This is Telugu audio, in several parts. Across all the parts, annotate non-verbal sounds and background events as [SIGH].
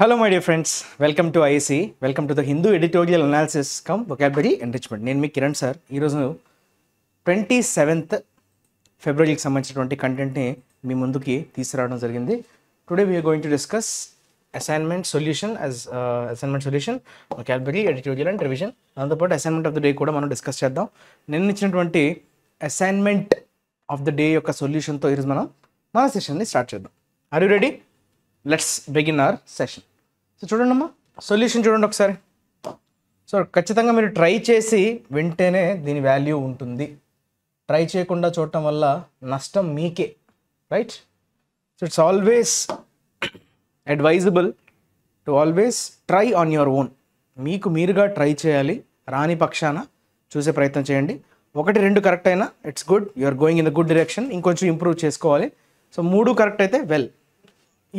Hello my dear friends welcome to IAC welcome to the Hindu editorial analysis cum vocabulary enrichment నేను మీ కిరణ్ సార్ ఈరోజు ట్వంటీ సెవెంత్ ఫిబ్రవరికి సంబంధించినటువంటి కంటెంట్ని మీ ముందుకి తీసుకురావడం జరిగింది today we are going to discuss assignment solution as assignment solution vocabulary editorial and revision దాంతోపాటు అసైన్మెంట్ ఆఫ్ ద డే కూడా మనం డిస్కస్ చేద్దాం నిన్న ఇచ్చినటువంటి అసైన్మెంట్ ఆఫ్ ద డే యొక్క సొల్యూషన్తో ఈరోజు మనం మన సెషన్ని స్టార్ట్ చేద్దాం are you ready let's begin our session so చూడండి అమ్మా సొల్యూషన్ చూడండి ఒకసారి సో ఖచ్చితంగా మీరు ట్రై చేసి వింటేనే దీని వాల్యూ ఉంటుంది ట్రై చేయకుండా చూడటం వల్ల నష్టం మీకే right so it's always advisable to always try on your own మీకు మీరుగా ట్రై చేయాలి రాని పక్షాన చూసే ప్రయత్నం చేయండి ఒకటి రెండు కరెక్ట్ అయినా it's good you are going in the good direction ఇంకొంచెం ఇంప్రూవ్ చేసుకోవాలి సో మూడు కరెక్ట్ అయితే well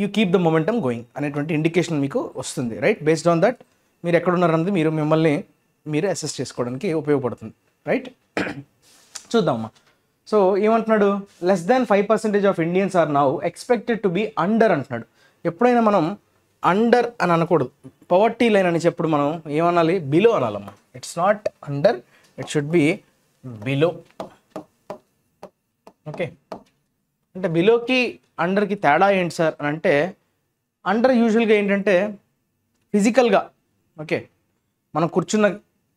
you keep the momentum going అనేటువంటి ఇండికేషన్ మీకు వస్తుంది రైట్ బేస్డ్ ఆన్ దట్ మీరు ఉన్నారన్నది మీరు మిమ్మల్ని మీరు అసెస్ చేసుకోవడానికి ఉపయోగపడుతుంది రైట్ [CLEARS THROAT] చూద్దామమ్మా సో ఏమంటున్నాడు less than five percentage of Indians are now expected to be under అంటున్నాడు ఎప్పుడైనా మనం అండర్ అని అనకూడదు పవర్టీ లైన్ అని చెప్పుడు మనం ఏమనాలి బిలో అనాలమ్మా it's not under it should be below okay అంటే బిలోకి అండర్కి తేడా ఏంటి సార్ అని అంటే అండర్ యూజువల్గా ఏంటంటే ఫిజికల్గా ఓకే మనం కూర్చున్న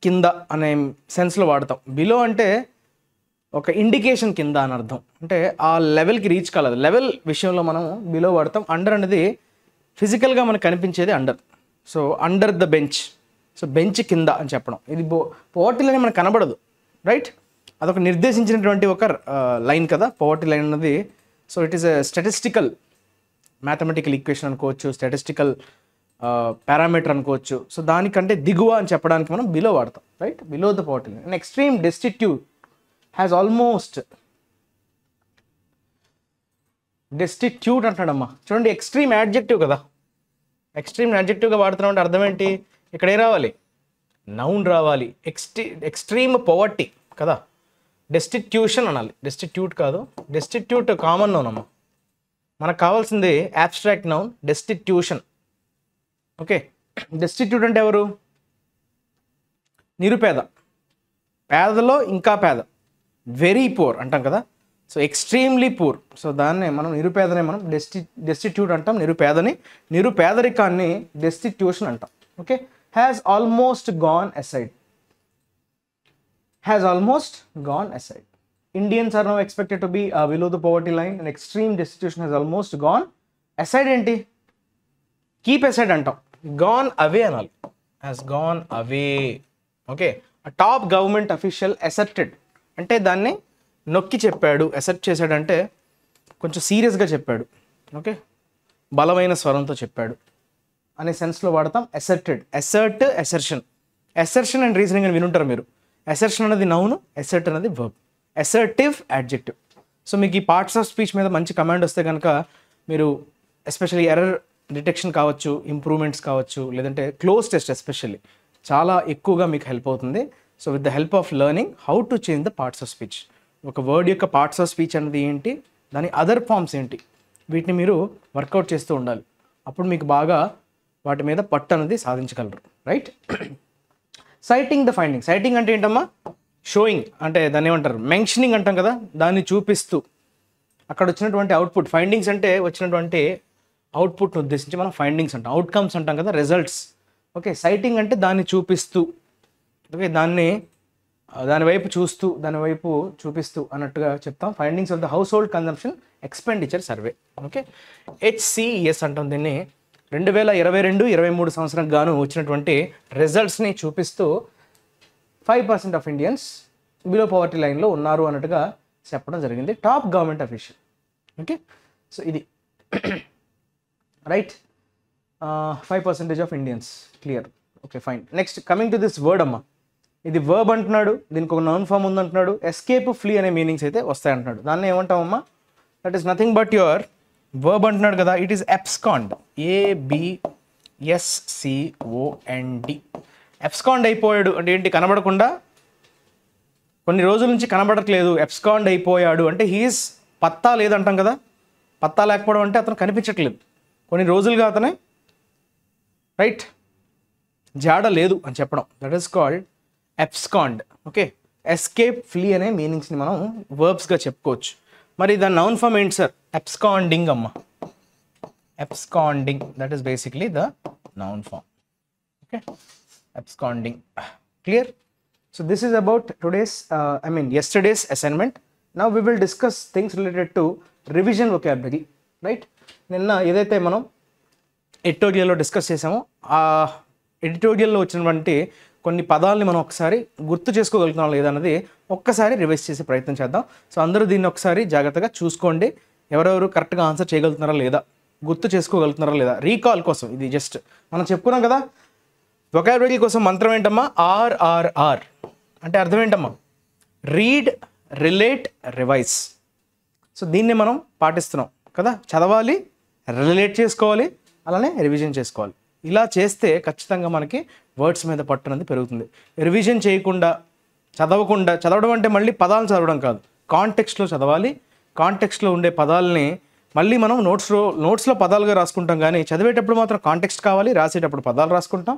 కింద అనే సెన్స్లో వాడతాం బిలో అంటే ఒక ఇండికేషన్ కింద అని అర్థం అంటే ఆ లెవెల్కి రీచ్ కాలేదు లెవెల్ విషయంలో మనం బిలో వాడతాం అండర్ అనేది ఫిజికల్గా మనకు కనిపించేది under so under the bench so bench కింద అని చెప్పడం ఇది పో పోవర్టీ లైన్ మనకు కనబడదు రైట్ అదొక నిర్దేశించినటువంటి ఒక లైన్ కదా పోవర్టీ లైన్ అనేది so it is a statistical mathematical equation అనుకోవచ్చు స్టాటిస్టికల్ పారామీటర్ uh, అనుకోవచ్చు సో దానికంటే దిగువ అని చెప్పడానికి మనం బిలో వాడతాం right below the poverty line and extreme destitute has almost destitute అంటాడమ్మా చూడండి ఎక్స్ట్రీమ్ యాడ్జెక్టివ్ కదా ఎక్స్ట్రీమ్ యాడ్జెక్టివ్గా వాడుతున్నాం అంటే అర్థం ఏంటి ఇక్కడ ఏం రావాలి నౌన్ రావాలి ఎక్స్ట్రీ ఎక్స్ట్రీమ్ పవర్టీ కదా డెస్టిట్యూషన్ అనాలి డెస్టిట్యూట్ కాదు డెస్టిట్యూట్ కామన్ నౌన్ అమ్మ మనకు కావాల్సింది abstract noun destitution okay destitute అంటే ఎవరు నిరుపేద పేదలో ఇంకా పేద వెరీ పూర్ అంటాం కదా సో ఎక్స్ట్రీమ్లీ పూర్ సో దాన్నే మనం నిరుపేదనే మనం డెస్టి డెస్టిట్యూట్ అంటాం నిరుపేదని నిరుపేదరికాన్ని డెస్టిట్యూషన్ అంటాం okay has almost gone aside has almost gone aside. Indians are now expected to be uh, below the poverty line and extreme destitution has almost gone aside ఏంటి కీప్ aside అంటాం gone away అనాలి has gone away okay top government official accepted అంటే దాన్ని నొక్కి చెప్పాడు అసెప్ట్ చేశాడంటే కొంచెం సీరియస్గా చెప్పాడు ఓకే బలమైన స్వరంతో చెప్పాడు అనే సెన్స్లో వాడతాం asserted assert assertion assertion and reasoning అని వినుంటారు మీరు అసెర్షన్ అనేది నౌను ఎసర్ట్ అనేది వర్బ్ ఎసర్టివ్ యాడ్జెక్టివ్ సో మీకు ఈ పార్ట్స్ ఆఫ్ స్పీచ్ మీద మంచి కమాండ్ వస్తే కనుక మీరు ఎస్పెషల్లీ ఎర్రర్ డిటెక్షన్ కావచ్చు ఇంప్రూవ్మెంట్స్ కావచ్చు లేదంటే క్లోజ్ టెస్ట్ ఎస్పెషల్లీ చాలా ఎక్కువగా మీకు హెల్ప్ అవుతుంది so with the help of learning how to change the parts of speech ఒక వర్డ్ యొక్క పార్ట్స్ ఆఫ్ స్పీచ్ అనేది ఏంటి దాని అదర్ ఫామ్స్ ఏంటి వీటిని మీరు వర్కౌట్ చేస్తూ ఉండాలి అప్పుడు మీకు బాగా వాటి మీద పట్టు అనేది సాధించగలరు right citing the finding citing అంటే ఏంటమ్మా షోయింగ్ అంటే దాన్ని ఏమంటారు మెన్షనింగ్ అంటాం కదా దాన్ని చూపిస్తూ అక్కడ వచ్చినటువంటి అవుట్పుట్ ఫైండింగ్స్ అంటే వచ్చినటువంటి అవుట్పుట్ను ఉద్దేశించి మనం ఫైండింగ్స్ అంటాం అవుట్కమ్స్ అంటాం కదా రిజల్ట్స్ ఓకే సైటింగ్ అంటే దాన్ని చూపిస్తూ ఓకే దాన్ని దానివైపు చూస్తూ దానివైపు చూపిస్తూ అన్నట్టుగా చెప్తాం findings of the household consumption expenditure survey okay HCS అంటాం దీన్ని రెండు వేల ఇరవై రెండు ఇరవై మూడు సంవత్సరం గాను వచ్చినటువంటి రిజల్ట్స్ని చూపిస్తూ five percent of Indians below poverty లైన్లో ఉన్నారు అన్నట్టుగా చెప్పడం జరిగింది top government official okay so ఇది right five percentage of Indians clear okay fine next coming to this word అమ్మ ఇది వర్బ్ అంటున్నాడు దీనికి ఒక నౌన్ ఫామ్ ఉందంటున్నాడు ఎస్కేప్ ఫ్లీ అనే మీనింగ్స్ అయితే వస్తాయంటున్నాడు దాన్ని ఏమంటామమ్మా that is nothing but your verb అంటున్నాడు కదా ఇట్ ఈస్ ఎప్స్కాండ్ ఏబిఎస్సిఓఎన్డి ఎప్స్కాండ్ అయిపోయాడు అంటే ఏంటి కనబడకుండా కొన్ని రోజుల నుంచి కనబడట్లేదు ఎప్స్కాండ్ అయిపోయాడు అంటే హీస్ పత్తా లేదంటాం కదా పత్తా లేకపోవడం అంటే అతను కనిపించట్లేదు కొన్ని రోజులుగా అతనే రైట్ జాడ లేదు అని చెప్పడం that is called abscond okay escape flee అనే మీనింగ్స్ని మనం వర్బ్స్గా చెప్పుకోవచ్చు మరి దాని నౌన్ ఫామ్ ఏంటి sir absconding amma absconding that is basically the noun form okay absconding clear so this is about today's uh, i mean yesterday's assignment now we will discuss things related to revision vocabulary right నిన్న ఏదైతే మనం ఎడిటోరియల్లో డిస్కస్ చేసామో ఆ ఎడిటోరియల్లో వచ్చినటువంటి కొన్ని పదాలని మనం ఒకసారి గుర్తు చేసుకోగలుగుతున్నాం లేదన్నది ఒక్కసారి రివైజ్ చేసే ప్రయత్నం చేద్దాం సో అందరూ దీన్ని ఒకసారి జాగ్రత్తగా చూసుకోండి ఎవరెవరు కరెక్ట్గా ఆన్సర్ చేయగలుగుతున్నారా లేదా గుర్తు చేసుకోగలుగుతున్నారా లేదా రీకాల్ కోసం ఇది జస్ట్ మనం చెప్పుకున్నాం కదా వొకాబులరీ కోసం మంత్రం ఏంటమ్మా ఆర్ఆర్ఆర్ అంటే అర్థం ఏంటమ్మా రీడ్ రిలేట్ రివైజ్ సో దీన్ని మనం పాటిస్తున్నాం కదా చదవాలి రిలేట్ చేసుకోవాలి అలానే రివిజన్ చేసుకోవాలి ఇలా చేస్తే ఖచ్చితంగా మనకి వర్డ్స్ మీద పట్టునది పెరుగుతుంది రివిజన్ చేయకుండా చదవకుండా చదవడం అంటే మళ్ళీ పదాలు చదవడం కాదు కాంటెక్స్ట్లో చదవాలి కాంటెక్స్ట్లో ఉండే పదాలని మళ్ళీ మనం నోట్స్లో నోట్స్లో పదాలుగా రాసుకుంటాం కానీ చదివేటప్పుడు మాత్రం కాంటెక్స్ట్ కావాలి రాసేటప్పుడు పదాలు రాసుకుంటాం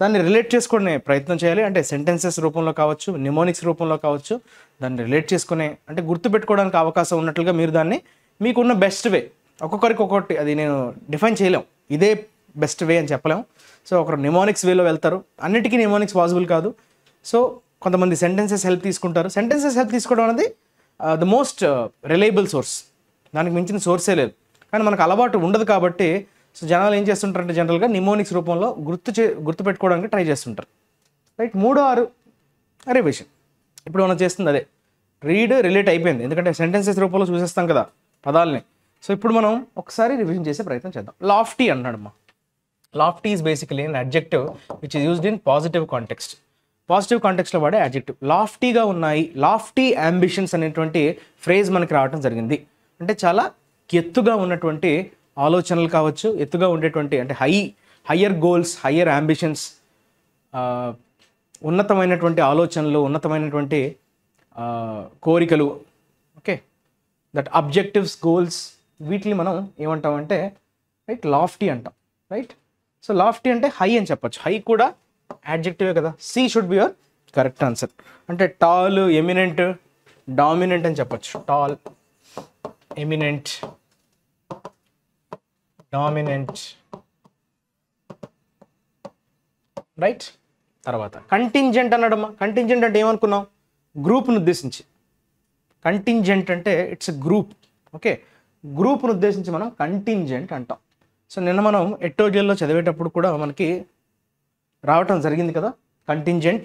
దాన్ని రిలేట్ చేసుకునే ప్రయత్నం చేయాలి అంటే సెంటెన్సెస్ రూపంలో కావచ్చు నిమోనిక్స్ రూపంలో కావచ్చు దాన్ని రిలేట్ చేసుకునే అంటే గుర్తుపెట్టుకోవడానికి అవకాశం ఉన్నట్లుగా మీరు దాన్ని మీకున్న బెస్ట్ వే ఒక్కొక్కరికి ఒక్కొక్కటి అది నేను డిఫైన్ చేయలేం ఇదే బెస్ట్ వే అని చెప్పలేం సో ఒకరు నిమోనిక్స్ వేలో వెళ్తారు అన్నిటికీ నిమోనిక్స్ పాసిబుల్ కాదు సో కొంతమంది సెంటెన్సెస్ హెల్ప్ తీసుకుంటారు సెంటెన్సెస్ హెల్ప్ తీసుకోవడం అనేది ద మోస్ట్ రిలయబుల్ సోర్స్ దానికి మించిన సోర్సే లేదు కానీ మనకు అలవాటు ఉండదు కాబట్టి సో జనాలు ఏం చేస్తుంటారంటే జనరల్గా నిమోనిక్స్ రూపంలో గుర్తు చే గుర్తుపెట్టుకోవడానికి ట్రై చేస్తుంటారు రైట్ మూడో ఆరు విషయం ఇప్పుడు మనం చేస్తుంది అదే రీడ్ రిలేట్ అయిపోయింది ఎందుకంటే సెంటెన్సెస్ రూపంలో చూసేస్తాం కదా పదాలని సో ఇప్పుడు మనం ఒకసారి రివిజన్ చేసే ప్రయత్నం చేద్దాం లాఫ్టీ అన్నాడు మా lofty is basically an adjective which is used in positive context positive కాంటెక్స్లో వాడే యాడ్జెక్టివ్ లాఫ్టీగా ఉన్నాయి లాఫ్టీ అంబిషన్స్ అనేటువంటి ఫ్రేజ్ మనకి రావడం జరిగింది అంటే చాలా ఎత్తుగా ఉన్నటువంటి ఆలోచనలు కావచ్చు ఎత్తుగా ఉండేటువంటి అంటే high higher goals higher ambitions ఉన్నతమైనటువంటి ఆలోచనలు ఉన్నతమైనటువంటి కోరికలు ఓకే దట్ అబ్జెక్టివ్స్ గోల్స్ వీటిని మనం ఏమంటామంటే రైట్ లాఫ్టీ అంటాం రైట్ సో లాఫ్టీ అంటే హై అని చెప్పచ్చు హై కూడా యాడ్జెక్టివే కదా C should be your correct answer అంటే టాల్ ఎమినెంట్ డామినెంట్ అని చెప్పచ్చు టాల్ ఎమినెంట్ డామినెంట్ రైట్ తర్వాత కంటింజెంట్ అన్నడమ్మా కంటింజెంట్ అంటే ఏమనుకున్నాం గ్రూప్ను ఉద్దేశించి కంటింజెంట్ అంటే ఇట్స్ గ్రూప్ ఓకే గ్రూప్ను ఉద్దేశించి మనం కంటింజెంట్ అంటాం సో నిన్న మనం ఎటోరియల్లో చదివేటప్పుడు కూడా మనకి రావటం జరిగింది కదా కంటింజెంట్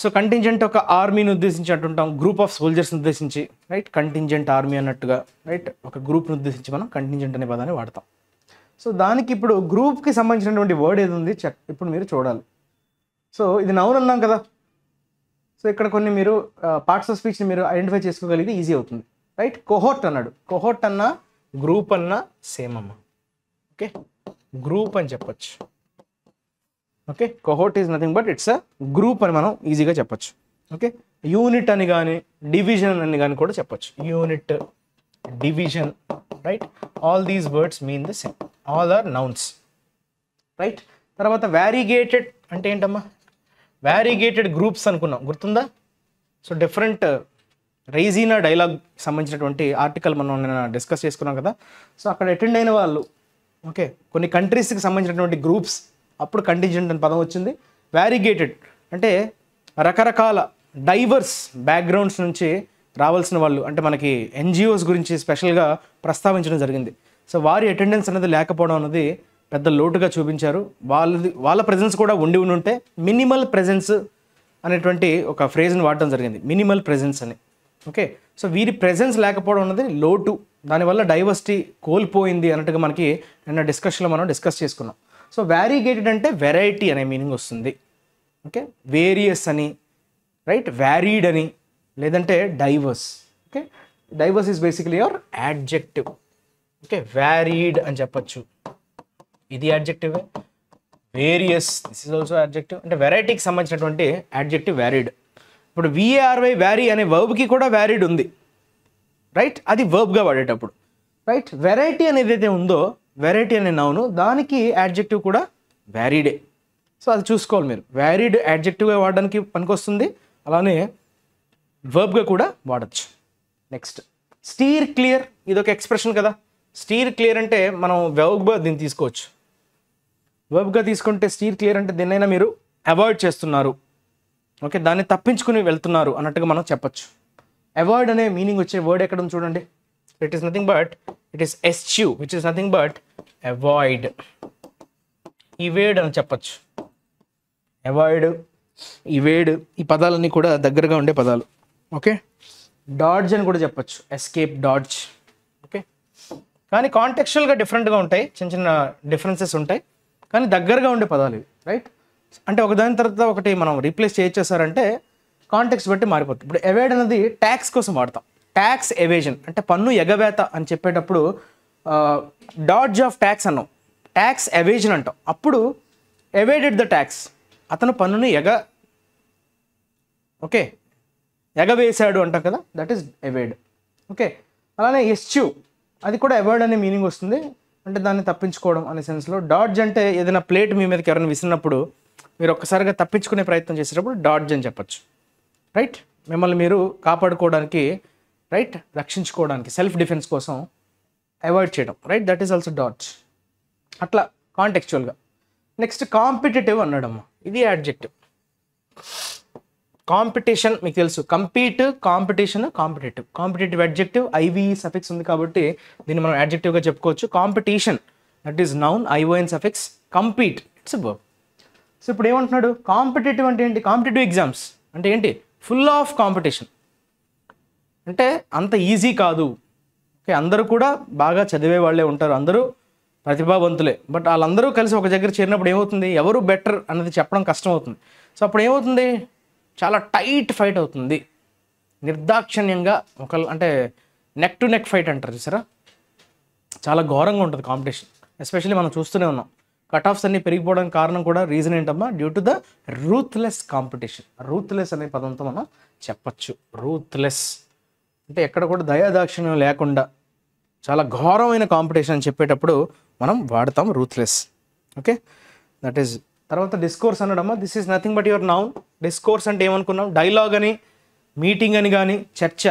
సో కంటింజెంట్ ఒక ఆర్మీని ఉద్దేశించి అంటుంటాం గ్రూప్ ఆఫ్ సోల్జర్స్ని ఉద్దేశించి రైట్ కంటింజెంట్ ఆర్మీ అన్నట్టుగా రైట్ ఒక గ్రూప్ని ఉద్దేశించి మనం కంటింజెంట్ అనే పదాన్ని వాడతాం సో దానికి ఇప్పుడు గ్రూప్కి సంబంధించినటువంటి వర్డ్ ఏది ఉంది చెక్ ఇప్పుడు మీరు చూడాలి సో ఇది నౌన్ అన్నాం కదా సో ఇక్కడ కొన్ని మీరు పార్ట్స్ ఆఫ్ స్పీచ్ని మీరు ఐడెంటిఫై చేసుకోగలిగితే ఈజీ అవుతుంది రైట్ కొహోట్ అన్నాడు కొహోట్ అన్న గ్రూప్ అన్న సేమ్ అమ్మ ఓకే గ్రూప్ అని చెప్పచ్చు okay cohort is nothing but it's a group అని మనం ఈజీగా చెప్పచ్చు ఓకే యూనిట్ అని కానీ డివిజన్ అని కానీ కూడా చెప్పొచ్చు unit division right all these words mean the same all are nouns right తర్వాత వ్యారిగేటెడ్ అంటే ఏంటమ్మా వ్యారిగేటెడ్ గ్రూప్స్ అనుకున్నాం గుర్తుందా సో డిఫరెంట్ రైజీనా డైలాగ్ సంబంధించినటువంటి ఆర్టికల్ మనం నిన్న డిస్కస్ చేసుకున్నాం కదా సో అక్కడ అటెండ్ అయిన వాళ్ళు ఓకే కొన్ని కంట్రీస్కి సంబంధించినటువంటి గ్రూప్స్ అప్పుడు కంటింజెంట్ అని పదం వచ్చింది వ్యారిగేటెడ్ అంటే రకరకాల డైవర్స్ బ్యాక్గ్రౌండ్స్ నుంచి రావాల్సిన వాళ్ళు అంటే మనకి ఎన్జిఓస్ గురించి స్పెషల్గా ప్రస్తావించడం జరిగింది సో వారి అటెండెన్స్ అనేది లేకపోవడం అనేది పెద్ద లోటుగా చూపించారు వాళ్ళది వాళ్ళ ప్రజెన్స్ కూడా ఉండి ఉంటే మినిమల్ ప్రజెన్స్ అనేటువంటి ఒక ఫ్రేజ్ని వాడడం జరిగింది మినిమల్ ప్రజెన్స్ అని ఓకే సో వీరి ప్రజెన్స్ లేకపోవడం అన్నది లోటు దానివల్ల డైవర్సిటీ కోల్పోయింది అన్నట్టుగా మనకి నిన్న డిస్కషన్లో మనం డిస్కస్ చేసుకున్నాం సో వ్యారిగేటెడ్ అంటే వెరైటీ అనే మీనింగ్ వస్తుంది ఓకే వేరియస్ అని రైట్ వ్యారీడ్ అని లేదంటే diverse okay diverse is basically your adjective okay varied అని చెప్పచ్చు ఇది adjective various this is also adjective అంటే వెరైటీకి సంబంధించినటువంటి యాడ్జెక్టివ్ వ్యారీడ్ ఇప్పుడు విఏఆర్వై వ్యారీ అనే వర్బ్కి కూడా వ్యారీడ్ ఉంది రైట్ అది వర్బ్గా వాడేటప్పుడు రైట్ వెరైటీ అనేది ఏదైతే ఉందో వెరైటీ అనే నౌను దానికి యాడ్జెక్టివ్ కూడా వ్యారీడే సో అది చూసుకోవాలి మీరు వ్యారీడ్ యాడ్జెక్టివ్గా వాడడానికి పనికొస్తుంది అలానే వర్బ్గా కూడా వాడచ్చు నెక్స్ట్ స్టీర్ క్లియర్ ఇది ఒక ఎక్స్ప్రెషన్ కదా స్టీర్ క్లియర్ అంటే మనం వెర్బ్గా దీన్ని తీసుకోవచ్చు వెర్బ్గా తీసుకుంటే స్టీర్ క్లియర్ అంటే దీన్నైనా మీరు అవాయిడ్ చేస్తున్నారు ఓకే దాన్ని తప్పించుకుని వెళ్తున్నారు అన్నట్టుగా మనం చెప్పచ్చు అవాయిడ్ అనే మీనింగ్ వచ్చే వర్డ్ ఎక్కడ చూడండి it is nothing but it is eschew which is nothing but avoid evade అని చెప్పచ్చు అవాయిడ్ ఇవేడ్ ఈ పదాలన్నీ కూడా దగ్గరగా ఉండే పదాలు ఓకే డాడ్జ్ అని కూడా చెప్పచ్చు ఎస్కేప్ డాడ్జ్ ఓకే కానీ కాంటెక్చువల్గా డిఫరెంట్గా ఉంటాయి చిన్న చిన్న డిఫరెన్సెస్ ఉంటాయి కానీ దగ్గరగా ఉండే పదాలు ఇవి రైట్ అంటే ఒకదాని తర్వాత ఒకటి మనం రీప్లేస్ చేయించేసారంటే కాంటెక్స్ బట్టి మారిపోతుంది ఇప్పుడు ఎవేడ్ అనేది ట్యాక్స్ కోసం వాడతాం ట్యాక్స్ ఎవేజన్ అంటే పన్ను ఎగవేత అని చెప్పేటప్పుడు డాడ్జ్ ఆఫ్ ట్యాక్స్ అన్నాం ట్యాక్స్ ఎవేజన్ అంటాం అప్పుడు ఎవేడెడ్ ద ట్యాక్స్ అతను పన్నుని ఎగ ఓకే ఎగవేశాడు అంటాం కదా దట్ ఈస్ ఎవేడ్ ఓకే అలానే ఎస్చ్యూ అది కూడా అవాయిడ్ అనే మీనింగ్ వస్తుంది అంటే దాన్ని తప్పించుకోవడం అనే సెన్స్లో డాడ్జ్ అంటే ఏదైనా ప్లేట్ మీ మీదకి ఎవరైనా విసిరినప్పుడు మీరు ఒక్కసారిగా తప్పించుకునే ప్రయత్నం చేసేటప్పుడు డాడ్జ్ అని చెప్పచ్చు రైట్ మిమ్మల్ని మీరు కాపాడుకోవడానికి రైట్ రక్షించుకోవడానికి సెల్ఫ్ డిఫెన్స్ కోసం అవాయిడ్ చేయడం right that is also dodge అట్లా కాంటెక్చువల్గా నెక్స్ట్ కాంపిటేటివ్ అన్నాడమ్మ ఇది యాడ్జెక్టివ్ కాంపిటీషన్ మీకు తెలుసు compete competition competitive competitive adjective IV suffix ఉంది కాబట్టి దీన్ని మనం యాడ్జెక్టివ్గా చెప్పుకోవచ్చు competition that is noun ION suffix compete it's verb so ఇప్పుడు ఏమంటున్నాడు కాంపిటేటివ్ అంటే ఏంటి కాంపిటేటివ్ ఎగ్జామ్స్ అంటే ఏంటి ఫుల్ ఆఫ్ కాంపిటీషన్ అంటే అంత ఈజీ కాదు ఓకే అందరూ కూడా బాగా చదివే వాళ్ళే ఉంటారు అందరూ ప్రతిభావంతులే బట్ వాళ్ళందరూ కలిసి ఒక దగ్గర చేరినప్పుడు ఏమవుతుంది ఎవరు బెటర్ అన్నది చెప్పడం కష్టం అవుతుంది సో అప్పుడు ఏమవుతుంది చాలా టైట్ ఫైట్ అవుతుంది నిర్దాక్షిణ్యంగా ఒక అంటే నెక్ టు నెక్ ఫైట్ అంటారు చూసారా చాలా ఘోరంగా ఉంటుంది కాంపిటీషన్ ఎస్పెషల్లీ మనం చూస్తూనే ఉన్నాం కట్ ఆఫ్స్ అన్నీ పెరిగిపోవడానికి కారణం కూడా రీజన్ ఏంటమ్మా due to the ruthless competition ruthless అనే పదంతో మనం చెప్పచ్చు రూత్లెస్ అంటే ఎక్కడ కూడా దయాదాక్షిణ్యం లేకుండా చాలా ఘోరమైన కాంపిటీషన్ అని చెప్పేటప్పుడు మనం వాడతాం రూత్లెస్ ఓకే దట్ ఈస్ తర్వాత డిస్కోర్స్ అనడమ్మా this is nothing but your noun discourse అంటే ఏమనుకున్నాం డైలాగ్ అని మీటింగ్ అని కానీ చర్చ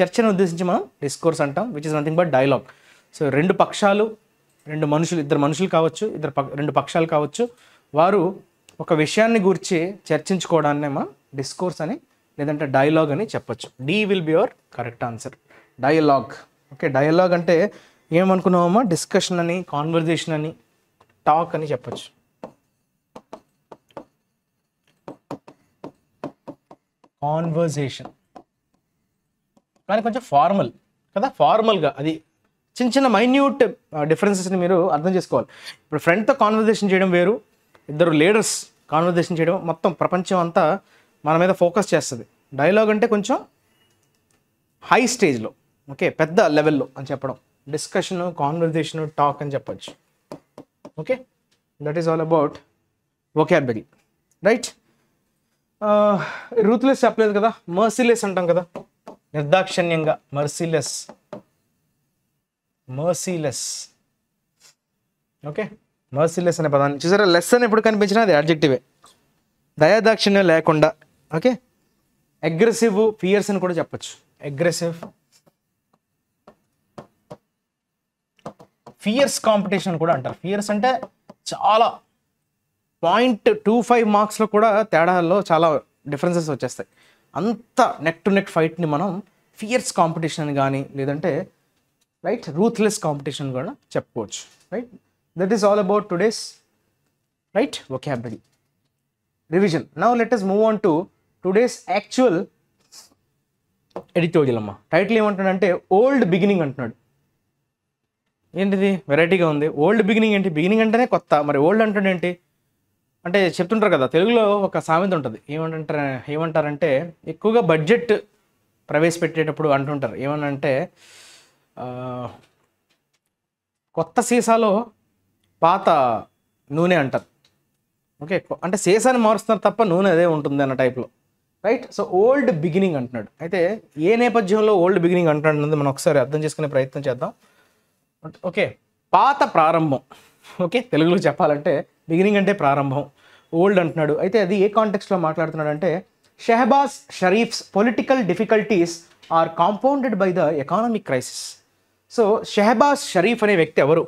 చర్చను ఉద్దేశించి మనం డిస్కోర్స్ అంటాం which is nothing but dialogue so రెండు పక్షాలు రెండు మనుషులు ఇద్దరు మనుషులు కావచ్చు ఇద్దరు రెండు పక్షాలు కావచ్చు వారు ఒక విషయాన్ని గురించి చర్చించుకోవడాన్ని మనం డిస్కోర్స్ అని లేదంటే డైలాగ్ అని చెప్పొచ్చు D will be your correct answer dialogue okay dialogue అంటే ఏమనుకున్నామమ్మా డిస్కషన్ అని కాన్వర్జేషన్ అని టాక్ అని చెప్పచ్చు కాన్వర్జేషన్ కానీ కొంచెం ఫార్మల్ కదా ఫార్మల్గా అది చిన్న చిన్న మైన్యూట్ డిఫరెన్సెస్ని మీరు అర్థం చేసుకోవాలి ఇప్పుడు ఫ్రెండ్తో కాన్వర్జేషన్ చేయడం వేరు ఇద్దరు లీడర్స్ కాన్వర్జేషన్ చేయడం మొత్తం ప్రపంచం అంతా మన మీద ఫోకస్ చేస్తుంది డైలాగ్ అంటే కొంచెం హై స్టేజ్లో ఓకే పెద్ద లెవెల్లో అని చెప్పడం డిస్కషన్ కాన్వర్జేషన్ టాక్ అని చెప్పచ్చు okay that is all about vocabulary right ruthless చెప్పలేదు కదా మర్సీలెస్ అంటాం కదా నిర్దాక్షణ్యంగా మర్సీలెస్ మర్సీలెస్ ఓకే మర్సీలెస్ అనే పదాన్ని చూసారా లెస్ అని ఎప్పుడు కనిపించినా అది అడ్జెక్టివే దయాదాక్షిణ్యం లేకుండా ఓకే అగ్రెసివ్ ఫియర్స్ అని కూడా చెప్పచ్చు అగ్రెసివ్ ఫియర్స్ కాంపిటీషన్ కూడా అంటారు ఫియర్స్ అంటే చాలా పాయింట్ టూ ఫైవ్ మార్క్స్లో కూడా తేడాల్లో చాలా డిఫరెన్సెస్ వచ్చేస్తాయి అంత నెక్ టు నెక్ ఫైట్ని మనం ఫియర్స్ కాంపిటీషన్ కానీ లేదంటే రైట్ రూత్లెస్ కాంపిటీషన్ కూడా చెప్పుకోవచ్చు right that is all about today's right vocabulary revision now let us move on to today's actual editorial అమ్మ టైటిల్ ఏమంటాడంటే ఓల్డ్ బిగినింగ్ అంటున్నాడు ఏంటిది వెరైటీగా ఉంది ఓల్డ్ బిగినింగ్ ఏంటి బిగినింగ్ అంటేనే కొత్త మరి ఓల్డ్ ఏంటి అంటే చెప్తుంటారు కదా తెలుగులో ఒక సామెత ఉంటుంది ఏమంటారు ఏమంటారంటే ఎక్కువగా బడ్జెట్ ప్రవేశపెట్టేటప్పుడు అంటుంటారు ఏమనంటే కొత్త సీసాలో పాత నూనె అంటారు ఓకే అంటే సీసాని మారుస్తున్నారు తప్ప నూనె అదే ఉంటుంది అన్న టైప్లో రైట్ సో ఓల్డ్ బిగినింగ్ అంటున్నాడు అయితే ఏ నేపథ్యంలో ఓల్డ్ బిగినింగ్ అంటున్నాడు మనం ఒకసారి అర్థం చేసుకునే ప్రయత్నం చేద్దాం ఓకే పాత ప్రారంభం ఓకే తెలుగులో చెప్పాలంటే బిగినింగ్ అంటే ప్రారంభం ఓల్డ్ అంటున్నాడు అయితే అది ఏ కాంటెక్స్లో మాట్లాడుతున్నాడు అంటే Shehbaz Sharif's political difficulties are compounded by the economic crisis so Shehbaz Sharif అనే వ్యక్తి ఎవరు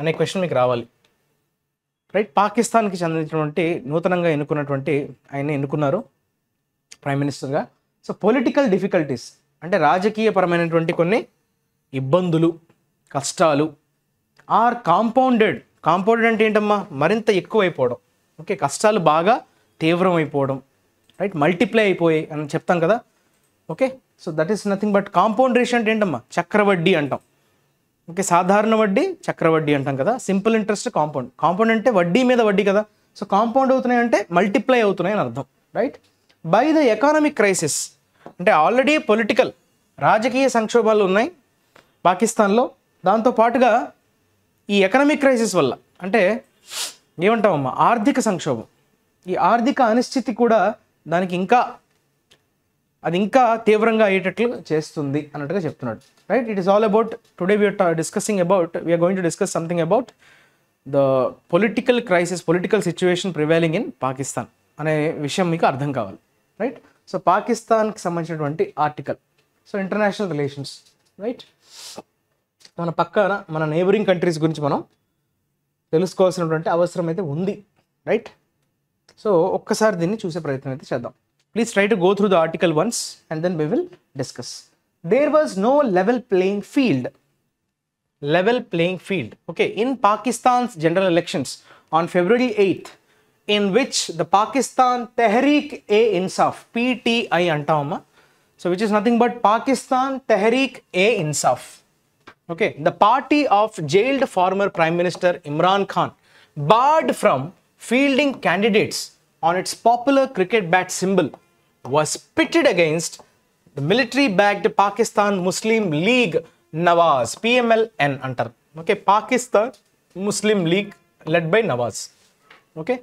అనే క్వశ్చన్ మీకు రావాలి రైట్ పాకిస్తాన్కి చెందినటువంటి నూతనంగా ఎన్నుకున్నటువంటి ఆయన ఎన్నుకున్నారు ప్రైమ్ మినిస్టర్గా సో పొలిటికల్ డిఫికల్టీస్ అంటే రాజకీయపరమైనటువంటి కొన్ని ఇబ్బందులు కష్టాలు ఆర్ కాంపౌండెడ్ కాంపౌండెడ్ అంటే ఏంటమ్మా మరింత ఎక్కువైపోవడం ఓకే కష్టాలు బాగా తీవ్రమైపోవడం రైట్ మల్టిప్లై అయిపోయాయి అని చెప్తాం కదా okay so that is nothing but compound ration అంటే ఏంటమ్మా చక్రవడ్డీ అంటాం ఓకే సాధారణ వడ్డీ చక్రవడ్డీ అంటాం కదా సింపుల్ ఇంట్రెస్ట్ కాంపౌండ్ కాంపౌండ్ అంటే వడ్డీ మీద వడ్డీ కదా సో కాంపౌండ్ అవుతున్నాయి అంటే మల్టిప్లై అవుతున్నాయి అని అర్థం right by the economic crisis అంటే ఆల్రెడీ పొలిటికల్ రాజకీయ సంక్షోభాలు ఉన్నాయి పాకిస్తాన్లో దాంతోపాటుగా ఈ ఎకనామిక్ క్రైసిస్ వల్ల అంటే ఏమంటామమ్మా ఆర్థిక సంక్షోభం ఈ ఆర్థిక అనిశ్చితి కూడా దానికి ఇంకా అది ఇంకా తీవ్రంగా అయ్యేటట్లు చేస్తుంది అన్నట్టుగా చెప్తున్నాడు right it is all about today we are discussing about we are going to discuss something about the political crisis political situation prevailing in Pakistan అనే విషయం మీకు అర్థం కావాలి రైట్ సో పాకిస్తాన్కి సంబంధించినటువంటి article so international relations right మన పక్కన మన నేబరింగ్ కంట్రీస్ గురించి మనం తెలుసుకోవాల్సినటువంటి అవసరం అయితే ఉంది రైట్ సో ఒక్కసారి దీన్ని చూసే ప్రయత్నం అయితే చేద్దాం please try to go through the article once and then we will discuss there was no level playing field level playing field okay in Pakistan's general elections on February eighth in which the Pakistan Tehreek e Insaf PTI అంటామమ్మా so which is nothing but Pakistan Tehreek e Insaf okay the party of jailed former prime minister Imran Khan barred from fielding candidates on its popular cricket bat symbol was pitted against the military backed Pakistan Muslim League Nawaz PMLN అంటారు okay Pakistan Muslim League led by Nawaz okay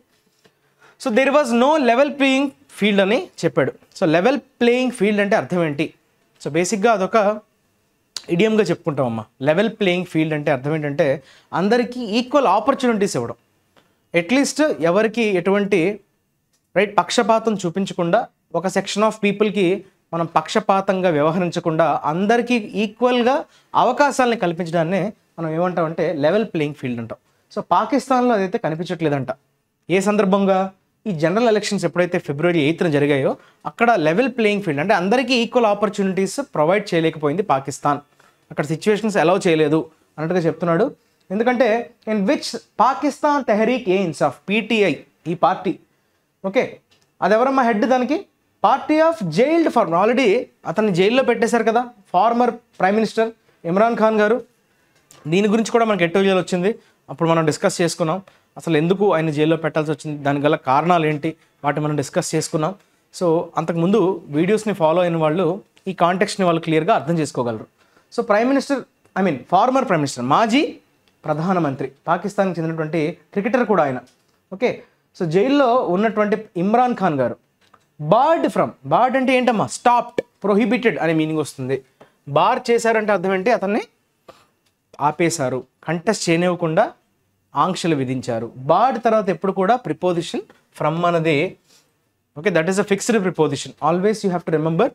so there was no level playing field అని చెప్పాడు సో లెవెల్ ప్లేయింగ్ ఫీల్డ్ అంటే అర్థం ఏంటి సో బేసిక్గా అదొక ఇడియంగా చెప్పుకుంటామమ్మా లెవెల్ ప్లేయింగ్ ఫీల్డ్ అంటే అర్థం ఏంటంటే అందరికీ ఈక్వల్ ఆపర్చునిటీస్ ఇవ్వడం అట్లీస్ట్ ఎవరికి ఎటువంటి రైట్ పక్షపాతం చూపించకుండా ఒక సెక్షన్ ఆఫ్ పీపుల్కి మనం పక్షపాతంగా వ్యవహరించకుండా అందరికీ ఈక్వల్గా అవకాశాలని కల్పించడాన్ని మనం ఏమంటామంటే లెవెల్ ప్లేయింగ్ ఫీల్డ్ అంటాం సో పాకిస్తాన్లో అదైతే కనిపించట్లేదంట ఏ సందర్భంగా ఈ జనరల్ ఎలక్షన్స్ ఎప్పుడైతే ఫిబ్రవరి ఎయిత్న జరిగాయో అక్కడ లెవెల్ ప్లేయింగ్ ఫీల్డ్ అంటే అందరికీ ఈక్వల్ ఆపర్చునిటీస్ ప్రొవైడ్ చేయలేకపోయింది పాకిస్తాన్ అక్కడ సిచ్యువేషన్స్ అలౌ చేయలేదు అన్నట్టుగా చెప్తున్నాడు ఎందుకంటే in which Pakistan Tehreek e Insaf PTI ఈ పార్టీ ఓకే అది ఎవరమ్మా హెడ్ దానికి party of jailed former already అతన్ని జైల్లో పెట్టేశారు కదా former prime minister Imran Khan గారు దీని గురించి కూడా మనకి ఎట్టోజల్ వచ్చింది అప్పుడు మనం డిస్కస్ చేసుకున్నాం అసలు ఎందుకు ఆయన జైల్లో పెట్టాల్సి వచ్చింది దాని గల కారణాలు ఏంటి వాటిని మనం డిస్కస్ చేసుకున్నాం సో అంతకుముందు వీడియోస్ని ఫాలో అయిన వాళ్ళు ఈ కాంటెక్స్ట్ని వాళ్ళు క్లియర్గా అర్థం చేసుకోగలరు so prime minister I mean former prime minister మాజీ ప్రధానమంత్రి పాకిస్తాన్కి చెందినటువంటి క్రికెటర్ కూడా ఆయన ఓకే సో జైల్లో ఉన్నటువంటి ఇమ్రాన్ ఖాన్ గారు బార్డ్ ఫ్రమ్ బార్డ్ అంటే ఏంటమ్మా స్టాప్డ్ ప్రొహిబిటెడ్ అనే మీనింగ్ వస్తుంది బార్ చేశారంటే అర్థం ఏంటి అతన్ని ఆపేశారు కంటెస్ట్ చేయనివ్వకుండా ఆంక్షలు విధించారు బార్డ్ తర్వాత ఎప్పుడు కూడా ప్రిపోజిషన్ ఫ్రమ్ అన్నది okay that is a fixed preposition always you have to remember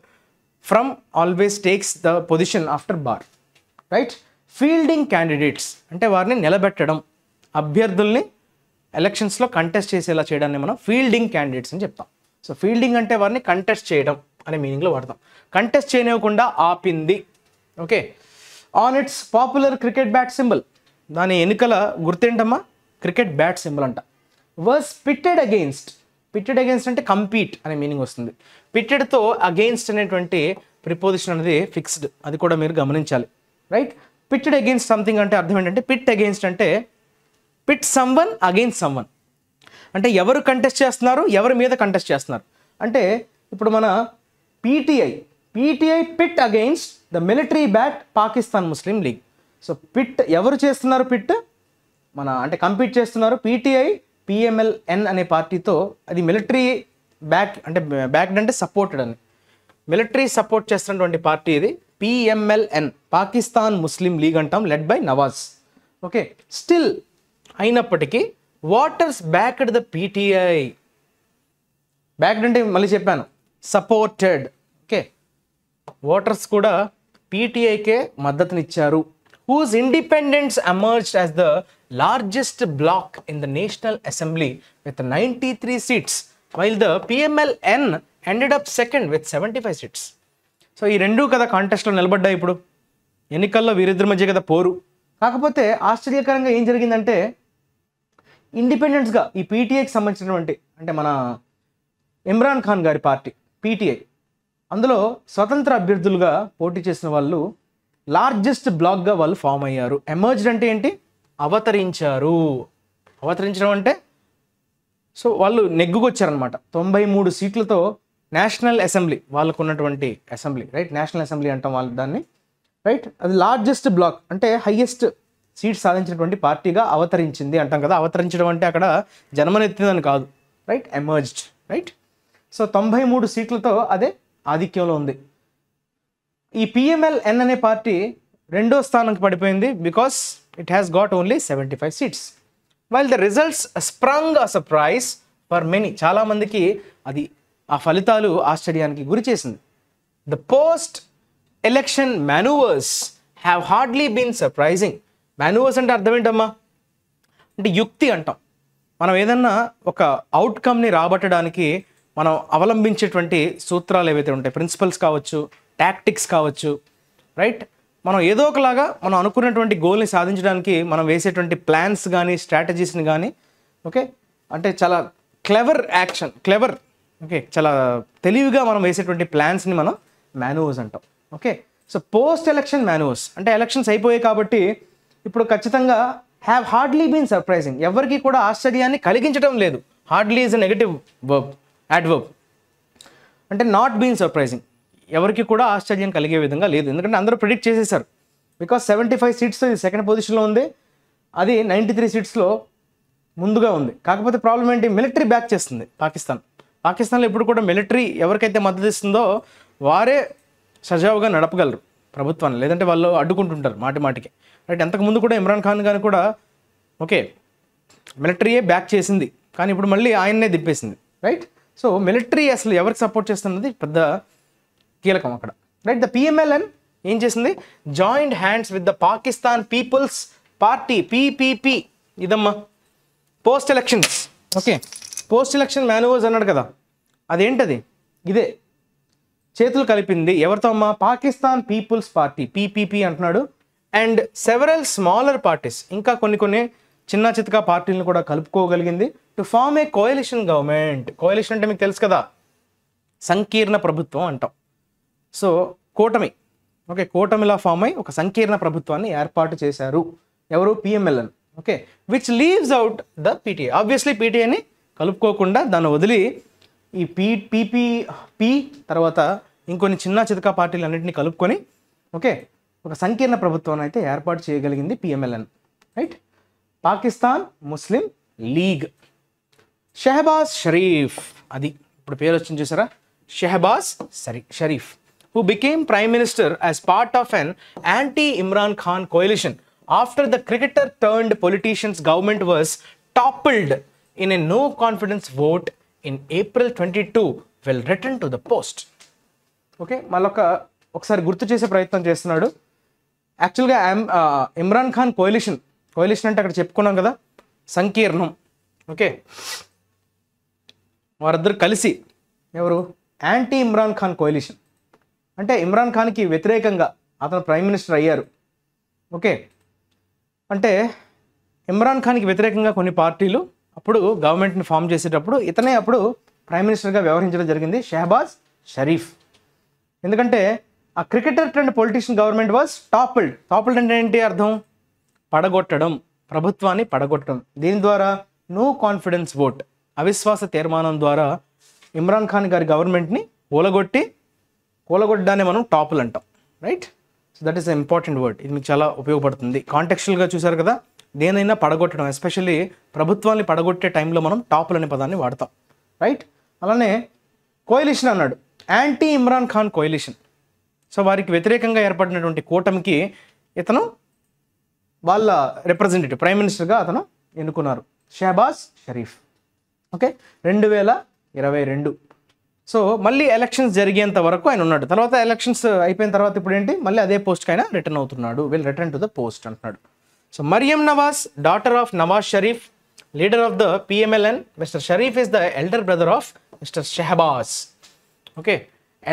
from always takes the position after bar right fielding candidates అంటే వారిని నిలబెట్టడం అభ్యర్థుల్ని ఎలక్షన్స్లో కంటెస్ట్ చేసేలా చేయడాన్ని మనం ఫీల్డింగ్ క్యాండిడేట్స్ అని చెప్తాం సో ఫీల్డింగ్ అంటే వారిని కంటెస్ట్ చేయడం అనే మీనింగ్లో వాడతాం కంటెస్ట్ చేయనివ్వకుండా ఆపింది okay on its popular cricket bat symbol దాని ఎన్నికల గుర్తేంటమ్మా క్రికెట్ బ్యాట్ సింబల్ అంట was pitted against pitted against అంటే కంపీట్ అనే మీనింగ్ వస్తుంది పిట్టెడ్తో అగెయిన్స్ట్ అనేటువంటి ప్రిపోజిషన్ అనేది ఫిక్స్డ్ అది కూడా మీరు గమనించాలి రైట్ పిట్టెడ్ అగెయిన్స్ట్ సంథింగ్ అంటే అర్థం ఏంటంటే పిట్ అగెయిన్స్ట్ అంటే పిట్ సమ్వన్ అగెయిన్స్ట్ సమ్వన్ అంటే ఎవరు కంటెస్ట్ చేస్తున్నారు ఎవరి మీద కంటెస్ట్ చేస్తున్నారు అంటే ఇప్పుడు మన PTI PTI pit against the military bat Pakistan Muslim League so pit ఎవరు చేస్తున్నారు పిట్ మన అంటే కంపీట్ చేస్తున్నారు పీటీఐ పిఎంఎల్ఎన్ అనే పార్టీతో అది మిలిటరీ బ్యాక్ అంటే బ్యాక్డ్ అంటే సపోర్టెడ్ అని మిలిటరీ సపోర్ట్ చేస్తున్నటువంటి పార్టీ ఇది పిఎంఎల్ఎన్ పాకిస్తాన్ ముస్లిం లీగ్ అంటాం led by Nawaz okay still అయినప్పటికీ voters backed the PTI backed అంటే మళ్ళీ చెప్పాను సపోర్టెడ్ ఓకే ఓటర్స్ కూడా పీటీఐకే మద్దతునిచ్చారు whose independents emerged as the largest bloc the national assembly with ninety three seats while the PML N PMLN up second with seventy five seats so ఈ రెండూ కదా కాంటెస్ట్లో నిలబడ్డాయి ఇప్పుడు ఎన్నికల్లో వీరిద్దరి మధ్య కదా పోరు కాకపోతే ఆశ్చర్యకరంగా ఏం జరిగిందంటే ఇండిపెండెన్స్గా ఈ పీటీఐకి సంబంధించినటువంటి అంటే మన ఇమ్రాన్ ఖాన్ గారి పార్టీ పీటీఐ అందులో స్వతంత్ర అభ్యర్థులుగా పోటీ చేసిన వాళ్ళు లార్జెస్ట్ బ్లాక్గా వాళ్ళు ఫామ్ అయ్యారు ఎమర్జ్డ్ అంటే ఏంటి అవతరించారు అవతరించడం అంటే సో వాళ్ళు నెగ్గుకొచ్చారనమాట తొంభై మూడు సీట్లతో నేషనల్ అసెంబ్లీ వాళ్ళకు ఉన్నటువంటి అసెంబ్లీ రైట్ నేషనల్ అసెంబ్లీ అంటాం వాళ్ళ దాన్ని రైట్ అది లార్జెస్ట్ బ్లాక్ అంటే హయ్యెస్ట్ సీట్ సాధించినటువంటి పార్టీగా అవతరించింది అంటాం కదా అవతరించడం అంటే అక్కడ జన్మనెత్తిందని కాదు రైట్ ఎమర్జ్డ్ రైట్ సో తొంభై మూడు సీట్లతో అదే ఆధిక్యంలో ఉంది ఈ పిఎంఎల్ఎన్ అనే పార్టీ రెండో స్థానంకి పడిపోయింది because it has got only 75 seats. While the results sprung a surprise for many చాలామందికి అది ఆ ఫలితాలు ఆశ్చర్యానికి గురి చేసింది the post election manoeuvres have hardly been surprising manoeuvres అంటే అర్థం ఏంటమ్మా అంటే యుక్తి అంటాం మనం ఏదన్నా ఒక అవుట్కమ్ని రాబట్టడానికి మనం అవలంబించేటువంటి సూత్రాలు ఏవైతే ఉంటాయి ప్రిన్సిపల్స్ కావచ్చు టాక్టిక్స్ కావచ్చు రైట్ మనం ఏదో ఒకలాగా మనం అనుకున్నటువంటి గోల్ని సాధించడానికి మనం వేసేటువంటి ప్లాన్స్ కానీ స్ట్రాటజీస్ని కానీ ఓకే అంటే చాలా క్లెవర్ యాక్షన్ క్లెవర్ ఓకే చాలా తెలివిగా మనం వేసేటువంటి ప్లాన్స్ని మనం మాన్యూవర్స్ అంటాం okay so post election manoeuvres అంటే ఎలక్షన్స్ అయిపోయాయి కాబట్టి ఇప్పుడు ఖచ్చితంగా హ్యావ్ హార్డ్లీ బీన్ సర్ప్రైజింగ్ ఎవరికి కూడా ఆశ్చర్యాన్ని కలిగించడం లేదు హార్డ్లీ ఈజ్ అ నెగటివ్ వర్బ్ యాడ్ వర్బ్ అంటే నాట్ బీన్ సర్ప్రైజింగ్ ఎవరికి కూడా ఆశ్చర్యం కలిగే విధంగా లేదు ఎందుకంటే అందరూ ప్రిడిక్ట్ చేసేసారు because seventy five seats second పొజిషన్లో ఉంది అది నైంటీ త్రీ సీట్స్లో ముందుగా ఉంది కాకపోతే ప్రాబ్లం ఏంటి మిలిటరీ బ్యాక్ చేస్తుంది పాకిస్తాన్ పాకిస్తాన్లో ఇప్పుడు కూడా మిలిటరీ ఎవరికైతే మద్దతు ఇస్తుందో వారే సజావుగా నడపగలరు ప్రభుత్వాన్ని లేదంటే వాళ్ళు అడ్డుకుంటుంటారు మాటి మాటికి రైట్ ముందు కూడా ఇమ్రాన్ ఖాన్ గారు కూడా ఓకే మిలిటరీయే బ్యాక్ చేసింది కానీ ఇప్పుడు మళ్ళీ ఆయన్నే దింపేసింది రైట్ సో మిలిటరీ అసలు ఎవరికి సపోర్ట్ చేస్తున్నది పెద్ద కీలకం అక్కడ రైట్ ద పిఎంఎల్ఎన్ ఏం చేసింది joint hands with the Pakistan Peoples Party PPP ఇదమ్మా post elections okay post election manoeuvres అన్నాడు కదా అదేంటది ఇదే చేతులు కలిపింది ఎవరితో అమ్మా పాకిస్తాన్ పీపుల్స్ పార్టీ పీపీపీ అంటున్నాడు అండ్ సెవరల్ స్మాలర్ పార్టీస్ ఇంకా కొన్ని కొన్ని చిన్న చితక పార్టీలను కూడా కలుపుకోగలిగింది to form a coalition government coalition అంటే మీకు తెలుసు కదా సంకీర్ణ ప్రభుత్వం అంటాం సో కూటమి ఓకే కూటమిలా ఫామ్ అయి ఒక సంకీర్ణ ప్రభుత్వాన్ని ఏర్పాటు చేశారు ఎవరు PMLN okay which leaves out the PTI obviously పీటీఏని కలుపుకోకుండా దాన్ని వదిలి ఈ పీ పీపీపీ తర్వాత ఇంకొన్ని చిన్న చితక పార్టీలు అన్నింటినీ కలుపుకొని ఓకే ఒక సంకీర్ణ ప్రభుత్వాన్ని అయితే ఏర్పాటు చేయగలిగింది పిఎంఎల్ఎన్ రైట్ పాకిస్తాన్ ముస్లిం లీగ్ షెహబాజ్ షరీఫ్ అది ఇప్పుడు పేరు వచ్చింది చూసారా Shehbaz sorry Sharif who became Prime Minister as part of an anti-Imran Khan coalition after the cricketer turned politician's government was toppled in a no confidence vote in April 22 will return to the post. Okay మళ్ళొక ఒకసారి గుర్తు చేసే ప్రయత్నం చేస్తున్నాడు యాక్చువల్గా ఇమ్రాన్ ఖాన్ కోయిలిషన్ కోయిలిషన్ అంటే అక్కడ చెప్పుకున్నాం కదా సంకీర్ణం ఓకే వారిద్దరు కలిసి ఎవరు యాంటీ ఇమ్రాన్ ఖాన్ కోయిలిషన్ అంటే ఇమ్రాన్ ఖాన్కి వ్యతిరేకంగా అతను ప్రైమ్ మినిస్టర్ అయ్యారు ఓకే అంటే ఇమ్రాన్ ఖాన్కి వ్యతిరేకంగా కొన్ని పార్టీలు అప్పుడు గవర్నమెంట్ని ఫామ్ చేసేటప్పుడు ఇతనే అప్పుడు ప్రైమ్ మినిస్టర్గా వ్యవహరించడం జరిగింది షహబాజ్ షరీఫ్ ఎందుకంటే ఆ cricketer and politician government was toppled toppled అంటే ఏంటి అర్థం పడగొట్టడం ప్రభుత్వాన్ని పడగొట్టడం దీని ద్వారా నో కాన్ఫిడెన్స్ ఓట్ అవిశ్వాస తీర్మానం ద్వారా ఇమ్రాన్ ఖాన్ గారి గవర్నమెంట్ని ఓలగొట్టి కూలగొట్టడాన్ని మనం టాపులు అంటాం right so that is important word ఇది మీకు చాలా ఉపయోగపడుతుంది కాంటెక్చువల్గా చూసారు కదా దేనైనా పడగొట్టడం ఎస్పెషల్లీ ప్రభుత్వాన్ని పడగొట్టే టైంలో మనం టాపులు అనే పదాన్ని వాడతాం రైట్ అలానే కోయలిషన్ అన్నాడు anti Imran Khan coalition so వారికి వ్యతిరేకంగా ఏర్పడినటువంటి కూటమికి ఇతను వాళ్ళ రిప్రజెంటేటివ్ ప్రైమ్ మినిస్టర్గా అతను ఎన్నుకున్నారు షహబాజ్ షరీఫ్ ఓకే రెండు వేల ఇరవై రెండు సో మళ్ళీ ఎలక్షన్స్ జరిగేంత వరకు ఆయన ఉన్నాడు తర్వాత ఎలక్షన్స్ అయిపోయిన తర్వాత ఇప్పుడు ఏంటి మళ్ళీ అదే పోస్ట్కి ఆయన రిటర్న్ అవుతున్నాడు will return to the post అంటున్నాడు so Maryam Nawaz daughter of Nawaz Sharif leader of the PMLN mister Sharif is the elder brother of mister Shehbaz okay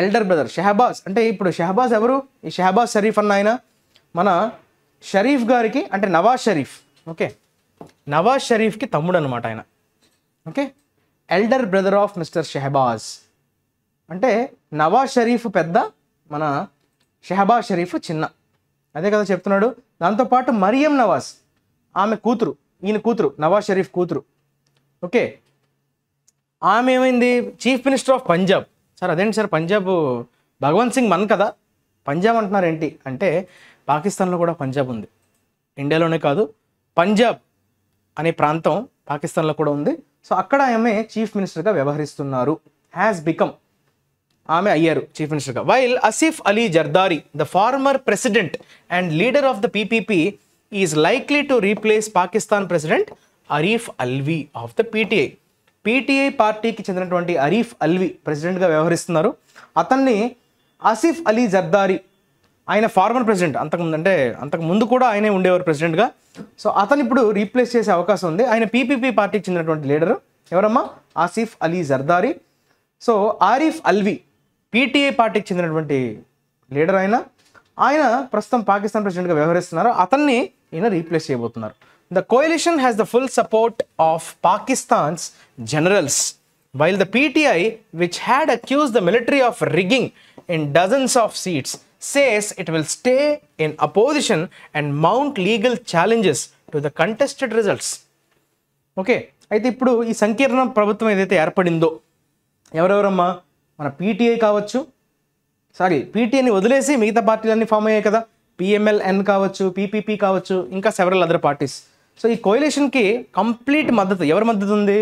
elder brother Shehbaz అంటే ఇప్పుడు షెహబాజ్ ఎవరు ఈ షెహబాజ్ షరీఫ్ అన్న ఆయన మన షరీఫ్ గారికి అంటే నవాజ్ షరీఫ్ ఓకే నవాజ్ షరీఫ్కి తమ్ముడు అనమాట ఆయన okay elder brother of mister Shehbaz అంటే నవాజ్ షరీఫ్ పెద్ద మన షెహబాజ్ షరీఫ్ చిన్న అదే కదా చెప్తున్నాడు దాంతోపాటు మరియం నవాజ్ ఆమె కూతురు ఈయన కూతురు నవాజ్ షరీఫ్ కూతురు ఓకే ఆమె ఏమైంది chief minister of Punjab sir అదేంటి సార్ పంజాబ్ భగవంత్ సింగ్ మన కదా పంజాబ్ అంటున్నారు ఏంటి అంటే పాకిస్తాన్లో కూడా పంజాబ్ ఉంది ఇండియాలోనే కాదు పంజాబ్ అనే ప్రాంతం పాకిస్తాన్లో కూడా ఉంది సో అక్కడ ఆమె చీఫ్ మినిస్టర్గా వ్యవహరిస్తున్నారు హ్యాస్ బికమ్ ఆమె అయ్యారు చీఫ్ మినిస్టర్గా while Asif Ali Zardari the former president and leader of the PPP is likely to replace Pakistan president Arif Alvi of the PTI PTI పార్టీకి చెందినటువంటి అరీఫ్ అల్వీ ప్రెసిడెంట్గా వ్యవహరిస్తున్నారు అతన్ని అసిఫ్ అలీ జర్దారి ఆయన ఫార్మర్ ప్రెసిడెంట్ అంతకుముందు అంటే అంతకు ముందు కూడా ఆయనే ఉండేవారు ప్రెసిడెంట్గా సో అతను ఇప్పుడు రీప్లేస్ చేసే అవకాశం ఉంది ఆయన పీపీపీ పార్టీకి చెందినటువంటి లీడరు ఎవరమ్మా ఆసిఫ్ అలీ జర్దారి సో ఆరిఫ్ అల్వీ పీటీఐ పార్టీకి చెందినటువంటి లీడర్ ఆయన ఆయన ప్రస్తుతం పాకిస్తాన్ ప్రెసిడెంట్గా వ్యవహరిస్తున్నారు అతన్ని ఈయన రీప్లేస్ చేయబోతున్నారు the coalition has the full support of Pakistan's generals while the PTI which had accuse the military of rigging in dozens of seats says it will stay in opposition and mount legal challenges to the contested results okay అయితే ఇప్పుడు ఈ సంకీర్ణ ప్రభుత్వం ఏదైతే ఏర్పడిందో ఎవరెవరమ్మా మన పీటీఐ కావచ్చు సారీ పీటీఐని వదిలేసి మిగతా పార్టీలన్నీ ఫామ్ అయ్యాయి కదా పిఎంఎల్ఎన్ కావచ్చు పీపీపీ కావచ్చు ఇంకా సెవరల్ అదర్ పార్టీస్ సో ఈ కోయిలేషన్కి కంప్లీట్ మద్దతు ఎవరి మద్దతు ఉంది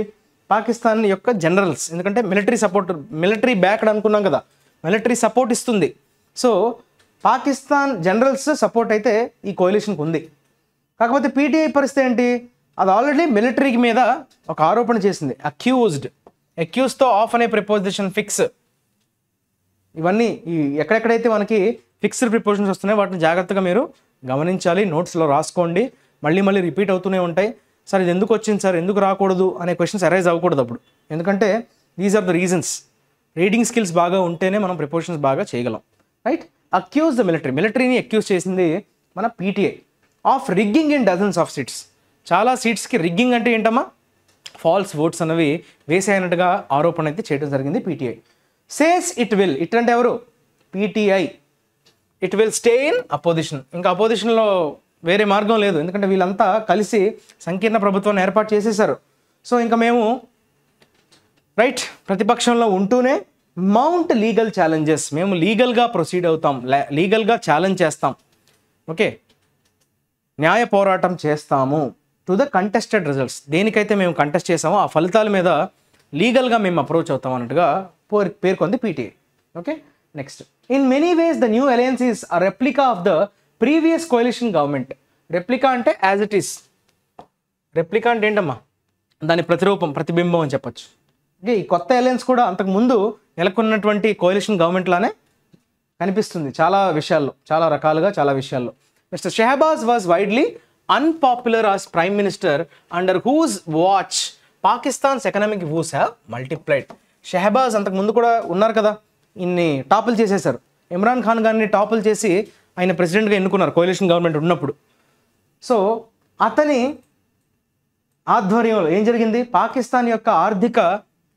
పాకిస్తాన్ యొక్క జనరల్స్ ఎందుకంటే మిలిటరీ సపోర్ట్ మిలిటరీ బ్యాక్డ్ అనుకున్నాం కదా మిలిటరీ సపోర్ట్ ఇస్తుంది సో పాకిస్తాన్ జనరల్స్ సపోర్ట్ అయితే ఈ కోయిలేషన్కి ఉంది కాకపోతే పీటీఐ పరిస్థితి ఏంటి అది ఆల్రెడీ మిలిటరీకి మీద ఒక ఆరోపణ చేసింది అక్యూజ్డ్ అక్యూజ్తో ఆఫ్ అనే ప్రిపోజిషన్ ఫిక్స్ ఇవన్నీ ఈ ఎక్కడెక్కడైతే మనకి ఫిక్స్డ్ ప్రిపోర్షన్స్ వస్తున్నాయో వాటిని జాగ్రత్తగా మీరు గమనించాలి నోట్స్లో రాసుకోండి మళ్ళీ మళ్ళీ రిపీట్ అవుతూనే ఉంటాయి సార్ ఇది ఎందుకు వచ్చింది సార్ ఎందుకు రాకూడదు అనే క్వశ్చన్స్ అరైజ్ అవ్వకూడదు అప్పుడు ఎందుకంటే these are the reasons reading skills బాగా ఉంటేనే మనం ప్రిపోర్షన్స్ బాగా చేయగలం రైట్ అక్యూజ్ ద మిలిటరీ మిలిటరీని అక్యూజ్ చేసింది మన PTI of rigging in dozens of seats చాలా సీట్స్కి రిగ్గింగ్ అంటే ఏంటమ్మా ఫాల్స్ ఓట్స్ అనేవి వేసేయనట్టుగా ఆరోపణ అయితే చేయడం జరిగింది PTI says it will it అంటే ఎవరు PTI it will stay in opposition ఇంకా అపోజిషన్లో వేరే మార్గం లేదు ఎందుకంటే వీళ్ళంతా కలిసి సంకీర్ణ ప్రభుత్వాన్ని ఏర్పాటు చేసేసారు సో ఇంకా మేము రైట్ ప్రతిపక్షంలో ఉంటూనే మౌంట్ లీగల్ ఛాలెంజెస్ మేము లీగల్గా ప్రొసీడ్ అవుతాం లీగల్గా ఛాలెంజ్ చేస్తాం ఓకే న్యాయ పోరాటం చేస్తాము టు ద కంటెస్టెడ్ రిజల్ట్స్ దేనికైతే మేము కంటెస్ట్ చేసామో ఆ ఫలితాల మీద లీగల్గా మేము అప్రోచ్ అవుతాం అన్నట్టుగా పేర్కొంది PTI okay next in many ways the new alliance is a replica of the previous coalition government replica అంటే యాజ్ ఇట్ ఈస్ రెప్లికా అంటే ఏంటమ్మా దాని ప్రతిరూపం ప్రతిబింబం అని చెప్పొచ్చు ఓకే ఈ కొత్త అలయన్స్ కూడా అంతకుముందు నెలకొన్నటువంటి కోయలిషన్ గవర్నమెంట్ లానే కనిపిస్తుంది చాలా విషయాల్లో చాలా రకాలుగా చాలా విషయాల్లో mister Shehbaz was widely unpopular as prime minister under whose watch Pakistan's economic woes have multiplied Shehbaz అంతకుముందు కూడా ఉన్నారు కదా ఇన్ని టాపులు చేసేసారు ఇమ్రాన్ ఖాన్ గారిని టాపులు చేసి ఆయన ప్రెసిడెంట్గా ఎన్నుకున్నారు కోయలేషన్ గవర్నమెంట్ ఉన్నప్పుడు సో అతని ఆధ్వర్యంలో ఏం జరిగింది పాకిస్తాన్ యొక్క ఆర్థిక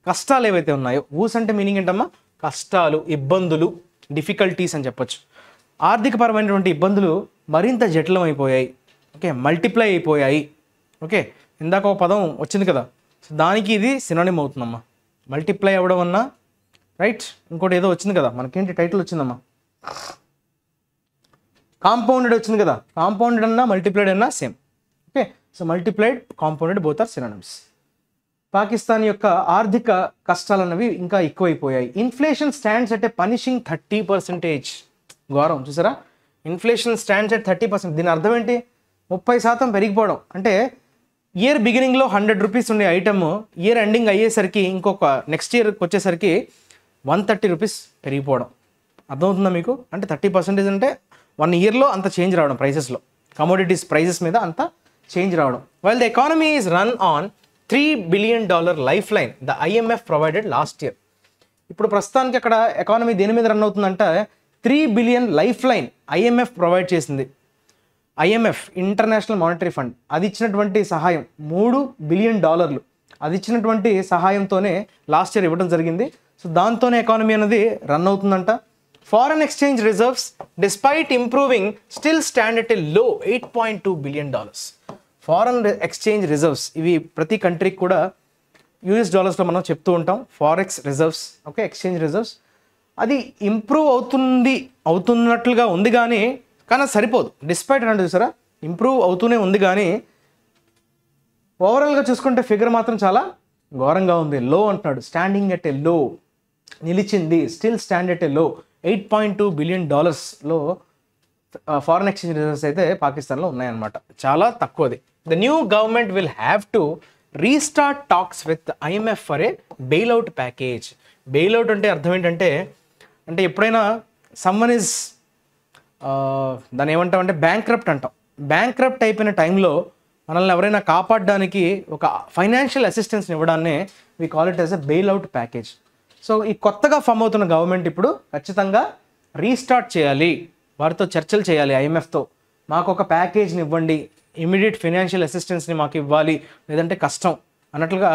కష్టాలు ఏవైతే ఉన్నాయో ఊస్ అంటే మీనింగ్ ఏంటమ్మా కష్టాలు ఇబ్బందులు డిఫికల్టీస్ అని ఆర్థిక ఆర్థికపరమైనటువంటి ఇబ్బందులు మరింత జటిలం అయిపోయాయి ఓకే మల్టిప్లై అయిపోయాయి ఓకే ఇందాక ఒక పదం వచ్చింది కదా దానికి ఇది సినోనిమ్ అవుతుందమ్మా మల్టిప్లై అవ్వడం వలన రైట్ ఇంకోటి ఏదో వచ్చింది కదా మనకేంటి టైటిల్ వచ్చిందమ్మా కాంపౌండెడ్ వచ్చింది కదా కాంపౌండెడ్ అన్నా మల్టిప్లైడ్ అన్నా same okay so multiplied compounded both are synonyms Pakistan యొక్క ఆర్థిక కష్టాలు అన్నవి ఇంకా ఎక్కువైపోయాయి inflation stands at punishing thirty percentage ఘోరం చూసారా inflation stands at thirty percent దీని అర్థం ఏంటి ముప్పై శాతం పెరిగిపోవడం అంటే ఇయర్ బిగినింగ్లో హండ్రెడ్ రూపీస్ ఉండే ఐటమ్ ఇయర్ ఎండింగ్ అయ్యేసరికి ఇంకొక నెక్స్ట్ ఇయర్కి వచ్చేసరికి వన్ థర్టీ రూపీస్ పెరిగిపోవడం అర్థమవుతుందా మీకు అంటే థర్టీ పర్సెంటేజ్ అంటే వన్ ఇయర్లో అంత చేంజ్ రావడం ప్రైసెస్లో కమోడిటీస్ ప్రైసెస్ మీద అంత చేంజ్ రావడం while the economy is run on three billion dollar lifeline the IMF provided last year ఇప్పుడు ప్రస్తుతానికి అక్కడ ఎకానమీ దేని మీద రన్ అవుతుందంటే three billion lifeline IMF provide చేసింది ఐఎంఎఫ్ ఇంటర్నేషనల్ మానిటరీ ఫండ్ అది ఇచ్చినటువంటి సహాయం మూడు బిలియన్ డాలర్లు అది ఇచ్చినటువంటి సహాయంతోనే లాస్ట్ ఇయర్ ఇవ్వడం జరిగింది సో దాంతోనే ఎకానమీ అనేది రన్ అవుతుందంట foreign exchange reserves despite improving still stand at a low eight point two billion dollars foreign exchange reserves ఇవి ప్రతి కంట్రీకి కూడా యూఎస్ డాలర్స్లో మనం చెప్తూ ఉంటాం forex reserves okay exchange reserves అది ఇంప్రూవ్ అవుతుంది అవుతున్నట్లుగా ఉంది కానీ కానీ అది సరిపోదు డిస్పైట్ అంటే చూసారా ఇంప్రూవ్ అవుతూనే ఉంది కానీ ఓవరాల్గా చూసుకుంటే ఫిగర్ మాత్రం చాలా ఘోరంగా ఉంది లో అంటున్నాడు స్టాండింగ్ ఎట్ ఏ లో నిలిచింది still stand at a low eight point two billion డాలర్స్లో ఫారెన్ ఎక్స్చేంజ్ రిజర్వ్స్ అయితే పాకిస్తాన్లో ఉన్నాయన్నమాట చాలా తక్కువది the new government will have to restart talks with IMF for a bailout package bailout అంటే అర్థం ఏంటంటే అంటే ఎప్పుడైనా సమ్మన్ ఇస్ దాన్ని బ్యాంక్ క్రప్ట్ అంటాం క్రప్ట్ అయిపోయిన టైంలో మనల్ని ఎవరైనా కాపాడడానికి ఒక ఫైనాన్షియల్ అసిస్టెన్స్ ఇవ్వడాన్ని we call it as a bailout package so ఈ కొత్తగా ఫామ్ అవుతున్న గవర్నమెంట్ ఇప్పుడు ఖచ్చితంగా రీస్టార్ట్ చేయాలి వారితో చర్చలు చేయాలి ఐఎంఎఫ్తో మాకు ఒక ప్యాకేజ్ని ఇవ్వండి ఇమీడియట్ ఫైనాన్షియల్ అసిస్టెన్స్ని మాకు ఇవ్వాలి లేదంటే కష్టం అన్నట్లుగా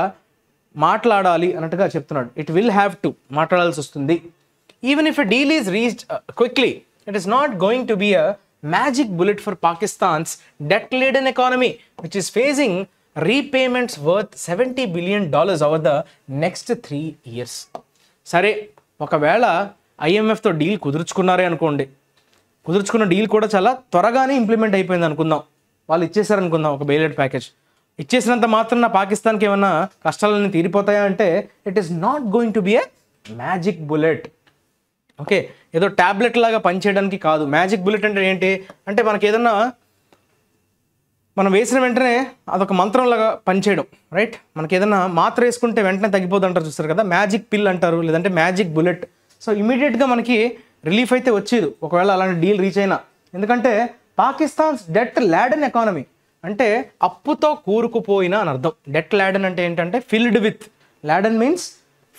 మాట్లాడాలి అన్నట్టుగా చెప్తున్నాడు ఇట్ విల్ హ్యావ్ టు మాట్లాడాల్సి వస్తుంది even if a deal is reach quickly it is not going to be a magic bullet for Pakistan's debt-laden which is is repayments worth seventy billion dollars over the next three years సరే ఒకవేళ ఐఎంఎఫ్తో డీల్ కుదుర్చుకున్నారే అనుకోండి కుదుర్చుకున్న డీల్ కూడా చాలా త్వరగానే ఇంప్లిమెంట్ అయిపోయింది అనుకుందాం వాళ్ళు ఇచ్చేసారనుకుందాం ఒక బెయిలెట్ ప్యాకేజ్ ఇచ్చేసినంత మాత్రం నా పాకిస్తాన్కి ఏమైనా కష్టాలన్నీ తీరిపోతాయా అంటే it is not going to be a magic bullet okay ఏదో ట్యాబ్లెట్ లాగా పనిచేయడానికి కాదు మ్యాజిక్ బుల్లెట్ అంటే ఏంటి అంటే మనకి ఏదన్నా మనం వేసిన వెంటనే అదొక మంత్రంలాగా పనిచేయడం రైట్ మనకి ఏదైనా మాత్ర వేసుకుంటే వెంటనే తగ్గిపోదు అంటారు చూస్తారు కదా మ్యాజిక్ పిల్ అంటారు లేదంటే మ్యాజిక్ బుల్లెట్ సో ఇమీడియట్గా మనకి రిలీఫ్ అయితే వచ్చేది ఒకవేళ అలాంటి డీల్ రీచ్ అయినా ఎందుకంటే పాకిస్తాన్స్ డెట్ ల్యాడన్ ఎకానమీ అంటే అప్పుతో కూరుకుపోయిన అని అర్థం డెట్ ల్యాడన్ అంటే ఏంటంటే filled with laden means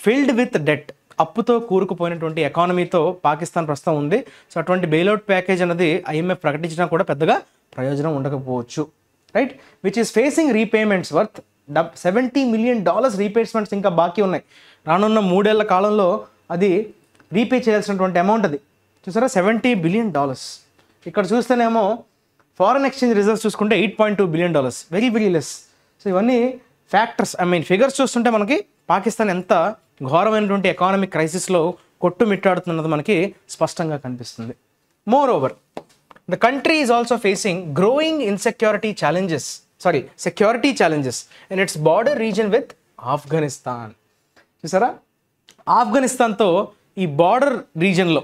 filled with debt అప్పుతో కూరుకుపోయినటువంటి ఎకానమీతో పాకిస్తాన్ ప్రస్తుతం ఉంది సో అటువంటి బెయిలౌట్ ప్యాకేజ్ అనేది ఐఎంఎఫ్ ప్రకటించినా కూడా పెద్దగా ప్రయోజనం ఉండకపోవచ్చు right which is facing repayments worth dub seventy million dollars repayments ఇంకా బాకీ ఉన్నాయి రానున్న మూడేళ్ల కాలంలో అది రీపే చేయాల్సినటువంటి అమౌంట్ అది చూసారా సెవెంటీ బిలియన్ డాలర్స్ ఇక్కడ చూస్తేనేమో ఫారెన్ ఎక్స్చేంజ్ రిజర్వ్స్ చూసుకుంటే eight point two billion dollars very very less so ఇవన్నీ ఫ్యాక్టర్స్ ఐ మీన్ ఫిగర్స్ చూస్తుంటే మనకి పాకిస్తాన్ ఎంత ఘోరమైనటువంటి ఎకానమిక్ క్రైసిస్లో కొట్టుమిట్టాడుతున్నది మనకి స్పష్టంగా కనిపిస్తుంది moreover the country is also facing growing insecurity challenges sorry security challenges in its border region with Afghanistan చూసారా ఆఫ్ఘనిస్తాన్తో ఈ బార్డర్ రీజన్లో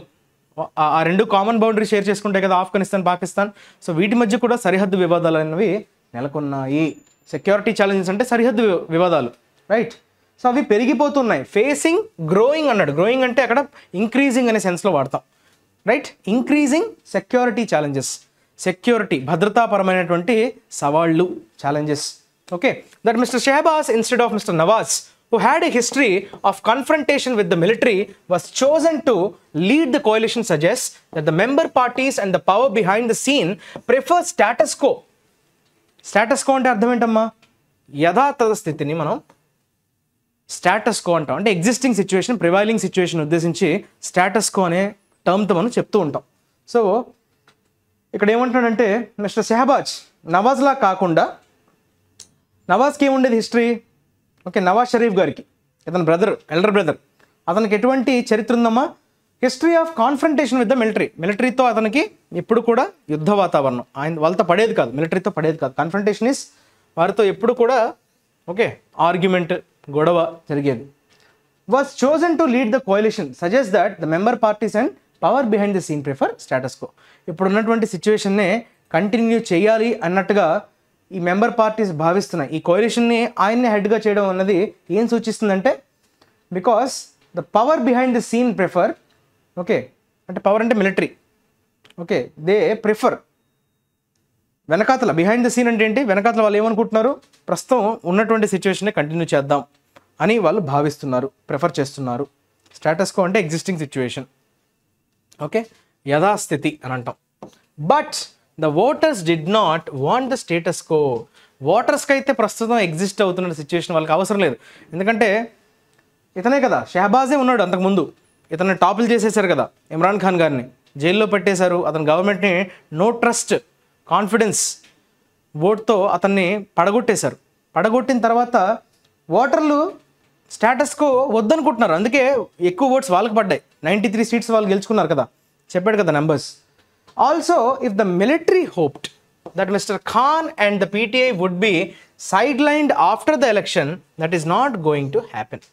ఆ రెండు కామన్ బౌండరీ షేర్ చేసుకుంటే కదా ఆఫ్ఘనిస్తాన్ పాకిస్తాన్ సో వీటి మధ్య కూడా సరిహద్దు వివాదాలు అనేవి నెలకొన్నాయి సెక్యూరిటీ ఛాలెంజెస్ అంటే సరిహద్దు వివాదాలు రైట్ సో అవి పెరిగిపోతున్నాయి ఫేసింగ్ గ్రోయింగ్ అన్నాడు గ్రోయింగ్ అంటే అక్కడ ఇంక్రీజింగ్ అనే సెన్స్లో వాడతాం right increasing security challenges security భద్రతాపరమైనటువంటి సవాళ్ళు challenges okay that mister Shehbaz instead of mister Nawaz who had a history of confrontation with the military was chosen to lead the coalition suggest that the member parties and the power behind the scene prefer status quo status quo అంటే అర్థం ఏంటమ్మా యథాతథ స్థితిని మనం స్టాటస్ కో అంటాం అంటే ఎగ్జిస్టింగ్ సిచ్యువేషన్ ప్రివైలింగ్ సిచ్యువేషన్ ఉద్దేశించి స్టాటస్ కో అనే టర్మ్తో మనం చెప్తూ ఉంటాం సో ఇక్కడ ఏమంటున్నాడంటే మిస్టర్ షెహబాజ్ నవాజ్లా కాకుండా నవాజ్కి ఏముండేది హిస్టరీ ఓకే నవాజ్ షరీఫ్ గారికి ఇతని బ్రదర్ ఎల్డర్ బ్రదర్ అతనికి ఎటువంటి చరిత్ర ఉందమ్మా history of confrontation with the military మిలిటరీతో అతనికి ఎప్పుడు కూడా యుద్ధ వాతావరణం ఆయన వాళ్ళతో పడేది కాదు మిలిటరీతో పడేది కాదు కాన్ఫ్రంటేషన్ ఇస్ వారితో ఎప్పుడు కూడా ఓకే ఆర్గ్యుమెంట్ గొడవ జరిగేది was chosen to lead the coalition suggest that the member parties and power behind the scene prefer status quo ఇప్పుడు ఉన్నటువంటి సిచ్యువేషన్నే కంటిన్యూ చేయాలి అన్నట్టుగా ఈ మెంబర్ పార్టీస్ భావిస్తున్నాయి ఈ కోయలేషన్ని ఆయన్ని హెడ్గా చేయడం అన్నది ఏం సూచిస్తుందంటే because the power behind the scene prefer okay అంటే పవర్ అంటే మిలిటరీ ఓకే దే ప్రిఫర్ వెనకాతల బిహైండ్ ద సీన్ అంటే ఏంటి వెనకాతల వాళ్ళు ఏమనుకుంటున్నారు ప్రస్తుతం ఉన్నటువంటి సిచ్యువేషన్ కంటిన్యూ చేద్దాం అని వాళ్ళు భావిస్తున్నారు ప్రిఫర్ చేస్తున్నారు స్టేటస్ కో అంటే ఎగ్జిస్టింగ్ సిచ్యువేషన్ ఓకే యథాస్థితి అని అంటాం but the voters did not want the status quo ఓటర్స్కి అయితే ప్రస్తుతం ఎగ్జిస్ట్ అవుతున్న సిచ్యువేషన్ వాళ్ళకి అవసరం లేదు ఎందుకంటే ఇతనే కదా షహబాజే ఉన్నాడు అంతకుముందు ఇతను టాపులు చేసేసారు కదా ఇమ్రాన్ ఖాన్ గారిని జైల్లో పెట్టేశారు అతను గవర్నమెంట్ని నో ట్రస్ట్ కాన్ఫిడెన్స్ ఓట్తో అతన్ని పడగొట్టేశారు పడగొట్టిన తర్వాత ఓటర్లు స్టేటస్కు వద్దనుకుంటున్నారు అందుకే ఎక్కువ ఓట్స్ వాళ్ళకి పడ్డాయి నైంటీ త్రీ సీట్స్ వాళ్ళు గెలుచుకున్నారు కదా చెప్పాడు కదా numbers also if the military hoped that mister Khan and the PTI would be sidelined after the election that is not going to happen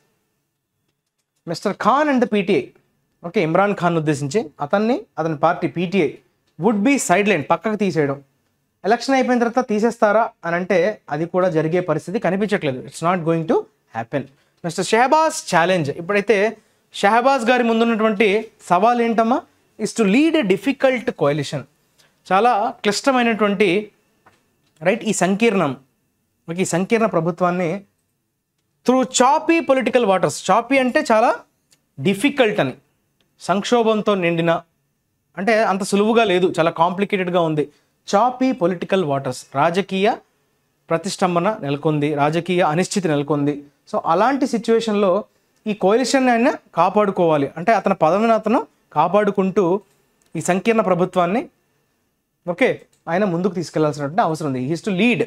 mister Khan and the PTI okay Imran Khan ఉద్దేశించి అతన్ని అతని party PTI would be sideline పక్కకు తీసేయడం ఎలక్షన్ అయిపోయిన తర్వాత తీసేస్తారా అని అంటే అది కూడా జరిగే పరిస్థితి కనిపించట్లేదు it's not going to happen mister Shahbaz challenge ఇప్పుడైతే షహబాజ్ గారి ముందున్నటువంటి సవాల్ ఏంటమ్మా is to lead a difficult coalition చాలా క్లిష్టమైనటువంటి రైట్ ఈ సంకీర్ణం ఈ సంకీర్ణ ప్రభుత్వాన్ని through choppy political waters choppy అంటే చాలా డిఫికల్ట్ అని సంక్షోభంతో నిండిన అంటే అంత సులువుగా లేదు చాలా కాంప్లికేటెడ్గా ఉంది చాపీ పొలిటికల్ వాటర్స్ రాజకీయ ప్రతిష్టంభన నెలకొంది రాజకీయ అనిశ్చితి నెలకొంది సో అలాంటి సిచ్యువేషన్లో ఈ కోలిషన్ ఆయన కాపాడుకోవాలి అంటే అతని పదవిని అతను కాపాడుకుంటూ ఈ సంకీర్ణ ప్రభుత్వాన్ని ఓకే ఆయన ముందుకు తీసుకెళ్లాల్సినటువంటి అవసరం ఉంది he's to lead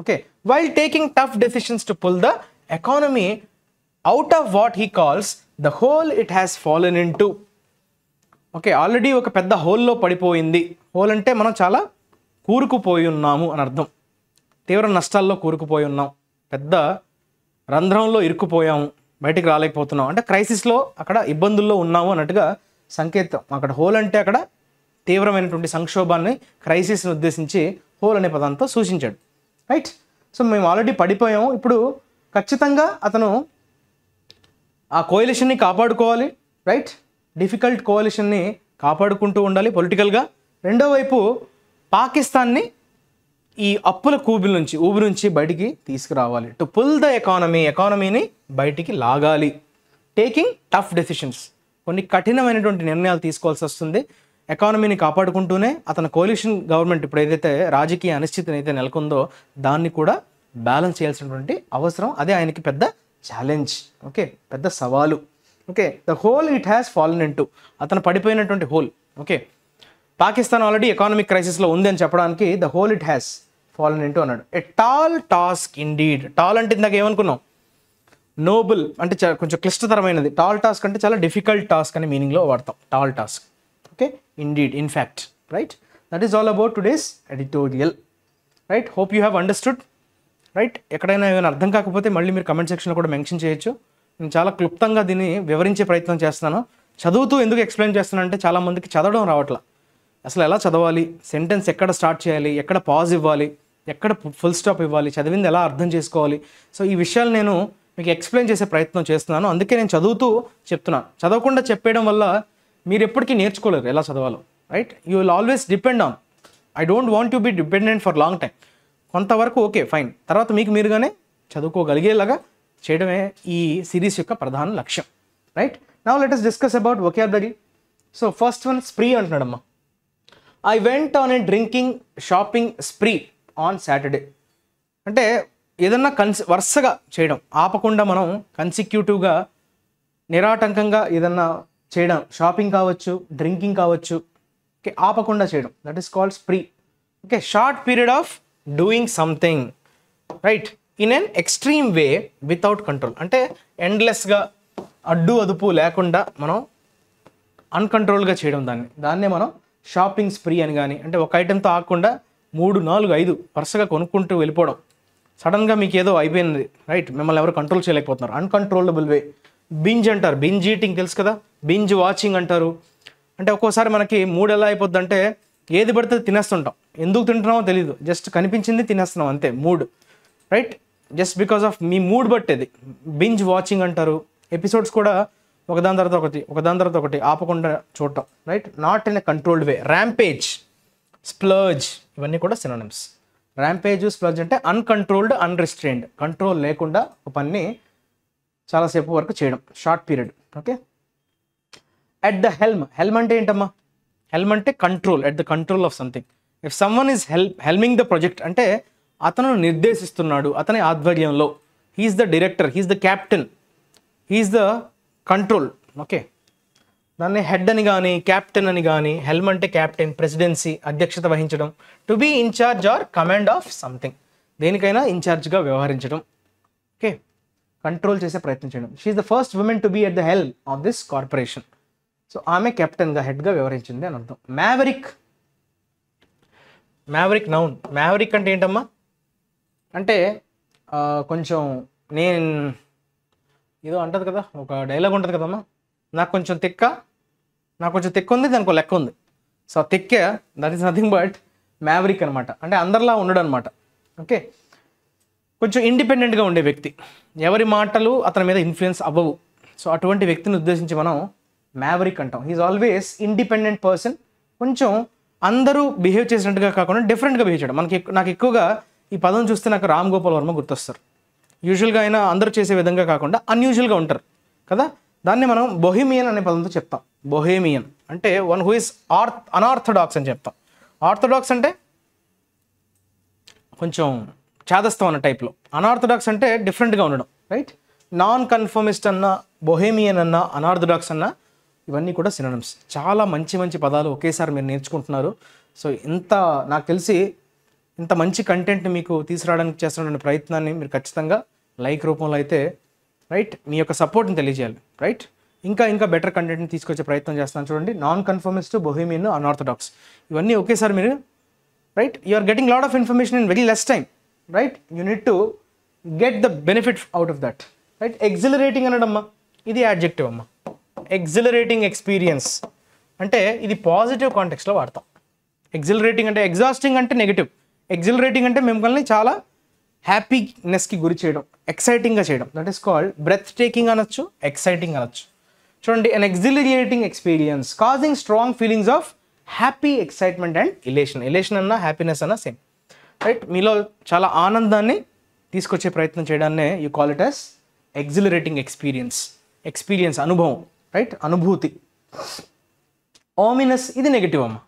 okay while taking tough decisions to pull the economy out of what he calls the hole it has fallen into okay already ఒక పెద్ద హోల్లో పడిపోయింది హోల్ అంటే మనం చాలా కూరుకుపోయి ఉన్నాము అని అర్థం తీవ్ర నష్టాల్లో కూరుకుపోయి ఉన్నాం పెద్ద రంధ్రంలో ఇరుక్కుపోయాము బయటికి రాలేకపోతున్నాం అంటే క్రైసిస్లో అక్కడ ఇబ్బందుల్లో ఉన్నాము అన్నట్టుగా సంకేతం అక్కడ హోల్ అంటే అక్కడ తీవ్రమైనటువంటి సంక్షోభాన్ని క్రైసిస్ని ఉద్దేశించి హోల్ అనే పదంతో సూచించాడు రైట్ సో మేము ఆల్రెడీ పడిపోయాము ఇప్పుడు ఖచ్చితంగా అతను ఆ కోయిలిషన్ని కాపాడుకోవాలి రైట్ డిఫికల్ట్ కోవలిషన్ని కాపాడుకుంటూ ఉండాలి పొలిటికల్గా రెండో వైపు పాకిస్తాన్ని ఈ అప్పుల కూబిల నుంచి ఊబి నుంచి బయటికి తీసుకురావాలి టు పుల్ ద ఎకానమీ ఎకానమీని బయటికి లాగాలి టేకింగ్ టఫ్ డెసిషన్స్ కొన్ని కఠినమైనటువంటి నిర్ణయాలు తీసుకోవాల్సి వస్తుంది ఎకానమీని కాపాడుకుంటూనే అతని కోలిషన్ గవర్నమెంట్ ఇప్పుడు ఏదైతే రాజకీయ అనిశ్చితిని అయితే నెలకొందో దాన్ని కూడా బ్యాలెన్స్ చేయాల్సినటువంటి అవసరం అదే ఆయనకి పెద్ద ఛాలెంజ్ ఓకే పెద్ద సవాలు okay the hole it has fallen into అతను పడిపోయినటువంటి hole okay Pakistan already economic క్రైసిస్లో ఉంది అని చెప్పడానికి the hole it has fallen into అన్నాడు a tall task indeed tall అంటే ఇందాక ఏమనుకున్నాం నోబుల్ అంటే కొంచెం క్లిష్టతరమైనది టాల్ టాస్క్ అంటే చాలా డిఫికల్ట్ టాస్క్ అనే మీనింగ్లో వాడతాం tall task okay indeed in fact right that is all about today's editorial right hope you have understood right ఎక్కడైనా ఏమైనా అర్థం కాకపోతే మళ్ళీ మీరు కమెంట్ సెక్షన్లో కూడా మెన్షన్ చేయొచ్చు నేను చాలా క్లుప్తంగా దీన్ని వివరించే ప్రయత్నం చేస్తున్నాను చదువుతూ ఎందుకు ఎక్స్ప్లెయిన్ అంటే చాలామందికి చదవడం రావట్లే అసలు ఎలా చదవాలి సెంటెన్స్ ఎక్కడ స్టార్ట్ చేయాలి ఎక్కడ పాజ్ ఇవ్వాలి ఎక్కడ ఫుల్ స్టాప్ ఇవ్వాలి చదివింది ఎలా అర్థం చేసుకోవాలి సో ఈ విషయాలు నేను మీకు ఎక్స్ప్లెయిన్ చేసే ప్రయత్నం చేస్తున్నాను అందుకే నేను చదువుతూ చెప్తున్నాను చదవకుండా చెప్పేయడం వల్ల మీరు ఎప్పటికీ నేర్చుకోలేరు ఎలా చదవాలో right you will always depend on I don't want you be dependent for long time కొంతవరకు ఓకే ఫైన్ తర్వాత మీకు మీరుగానే చదువుకోగలిగేలాగా చేయడమే ఈ సిరీస్ యొక్క ప్రధాన లక్ష్యం రైట్ నా let us discuss about vocabulary so first one spree అంటున్నాడమ్మా I went on a drinking shopping spree on Saturday అంటే ఏదన్నా కన్సి వరుసగా చేయడం ఆపకుండా మనం కన్సిక్యూటివ్గా నిరాటంకంగా ఏదన్నా చేయడం షాపింగ్ కావచ్చు డ్రింకింగ్ కావచ్చు ఓకే ఆపకుండా చేయడం that is called spree okay short period of doing something right in an extreme way without control అంటే ఎండ్లెస్గా అడ్డు అదుపు లేకుండా మనం అన్కంట్రోల్గా చేయడం దాన్ని దాన్నే మనం షాపింగ్ స్ప్రీ అని కానీ అంటే ఒక ఐటెంతో ఆగకుండా మూడు నాలుగు ఐదు వరుసగా కొనుక్కుంటూ వెళ్ళిపోవడం సడన్గా మీకు ఏదో అయిపోయింది రైట్ మిమ్మల్ని ఎవరు కంట్రోల్ చేయలేకపోతున్నారు అన్కంట్రోలబుల్ వే బింజ్ అంటారు బింజ్ ఈటింగ్ తెలుసు కదా బింజ్ వాచింగ్ అంటారు అంటే ఒక్కోసారి మనకి మూడు ఎలా అయిపోద్ది అంటే ఏది పడితే తినేస్తుంటాం ఎందుకు తింటున్నామో తెలియదు జస్ట్ కనిపించింది తినేస్తున్నాం అంతే మూడు రైట్ జస్ట్ బికాస్ ఆఫ్ మీ మూడ్ బట్టేది బింజ్ వాచింగ్ అంటారు ఎపిసోడ్స్ కూడా ఒకదాని తర్వాత ఒకటి ఒకదాని తర్వాత ఒకటి ఆపకుండా చూడటం right not in a controlled way rampage splurge ఇవన్నీ కూడా సినోనిమ్స్ ర్యాంపేజ్ స్ప్లర్జ్ అంటే అన్కంట్రోల్డ్ అన్రిస్ట్రెయిన్డ్ కంట్రోల్ లేకుండా ఒక పని చాలాసేపు వరకు చేయడం short period okay at the helm helm అంటే ఏంటమ్మా హెల్మ్ అంటే control at the control of something if someone is help helming the project అంటే అతను నిర్దేశిస్తున్నాడు అతని ఆధ్వర్యంలో he's the director he's the captain he's the control okay దాన్ని హెడ్ అని కానీ క్యాప్టెన్ అని కానీ హెల్మ్ అంటే క్యాప్టెన్ ప్రెసిడెన్సీ అధ్యక్షత వహించడం to be in charge or command of something దేనికైనా ఇన్ఛార్జ్గా వ్యవహరించడం ఓకే కంట్రోల్ చేసే ప్రయత్నం చేయడం she's the first woman to be at the helm of this corporation so ఆమె కెప్టెన్గా హెడ్గా వ్యవహరించింది అని అర్థం మ్యావరిక్ మ్యావరిక్ నౌన్ మ్యావరిక్ అంటే ఏంటమ్మా అంటే కొంచెం నేను ఏదో అంటది కదా ఒక డైలాగ్ ఉంటుంది కదమ్మా నాకు కొంచెం తిక్క నాకు కొంచెం తిక్క ఉంది దానికి లెక్క ఉంది సో తిక్క that is nothing but maverick అనమాట అంటే అందరిలా ఉండడం అనమాట ఓకే కొంచెం ఇండిపెండెంట్గా ఉండే వ్యక్తి ఎవరి మాటలు అతని మీద ఇన్ఫ్లుయెన్స్ అవ్వవు సో అటువంటి వ్యక్తిని ఉద్దేశించి మనం మ్యావరిక్ అంటాం హీఈస్ ఆల్వేస్ ఇండిపెండెంట్ పర్సన్ కొంచెం అందరూ బిహేవ్ చేసినట్టుగా కాకుండా డిఫరెంట్గా బిహేవ్ చేయడం మనకి నాకు ఎక్కువగా ఈ పదం చూస్తే నాకు రామ్ గోపాల్ వర్మ గుర్తొస్తారు యూజువల్గా అయినా అందరూ చేసే విధంగా కాకుండా అన్యూజువల్గా ఉంటారు కదా దాన్ని మనం బొహిమియన్ అనే పదంతో చెప్తాం బొహేమియన్ అంటే వన్ హూ ఇస్ ఆర్త్ అనార్థడాక్స్ అని చెప్తాం ఆర్థడాక్స్ అంటే కొంచెం చేదస్తం అన్న టైప్లో అనార్థడాక్స్ అంటే డిఫరెంట్గా ఉండడం రైట్ నాన్ కన్ఫర్మిస్ట్ అన్న బొహేమియన్ అన్న అనార్థడాక్స్ అన్న ఇవన్నీ కూడా సినోనిమ్స్ చాలా మంచి మంచి పదాలు ఒకేసారి మీరు నేర్చుకుంటున్నారు సో ఇంత నాకు తెలిసి ఇంత మంచి కంటెంట్ని మీకు తీసుకురావడానికి చేస్తున్నటువంటి ప్రయత్నాన్ని మీరు ఖచ్చితంగా లైక్ రూపంలో అయితే రైట్ మీ యొక్క సపోర్ట్ని తెలియజేయాలి రైట్ ఇంకా ఇంకా బెటర్ కంటెంట్ని తీసుకొచ్చే ప్రయత్నం చేస్తాను చూడండి నాన్ కన్ఫర్మిస్ట్ బొహేమియన్ అన్ఆర్థడాక్స్ ఇవన్నీ ఒకేసారి మీరు right you are getting lot of information in very less time right you need to get the benefit out of that right exhilarating అనడమ్మా ఇది యాడ్జెక్టివ్ అమ్మా ఎగ్జిలరేటింగ్ ఎక్స్పీరియన్స్ అంటే ఇది పాజిటివ్ కాంటెక్స్లో వాడతాం ఎగ్జిలరేటింగ్ అంటే ఎగ్జాస్టింగ్ అంటే నెగిటివ్ ఎగ్జిలరేటింగ్ అంటే మిమ్మల్ని చాలా హ్యాపీనెస్కి గురి చేయడం ఎక్సైటింగ్గా చేయడం that is called breathtaking అనొచ్చు ఎక్సైటింగ్ అనొచ్చు చూడండి an exhilarating experience causing strong feelings of happy excitement and elation elation అన్న హ్యాపీనెస్ అన్న సేమ్ రైట్ మీలో చాలా ఆనందాన్ని తీసుకొచ్చే ప్రయత్నం చేయడాన్నే you call it as exhilarating experience experience అనుభవం రైట్ అనుభూతి ఓమినస్ ఇది నెగిటివ్ అమ్మ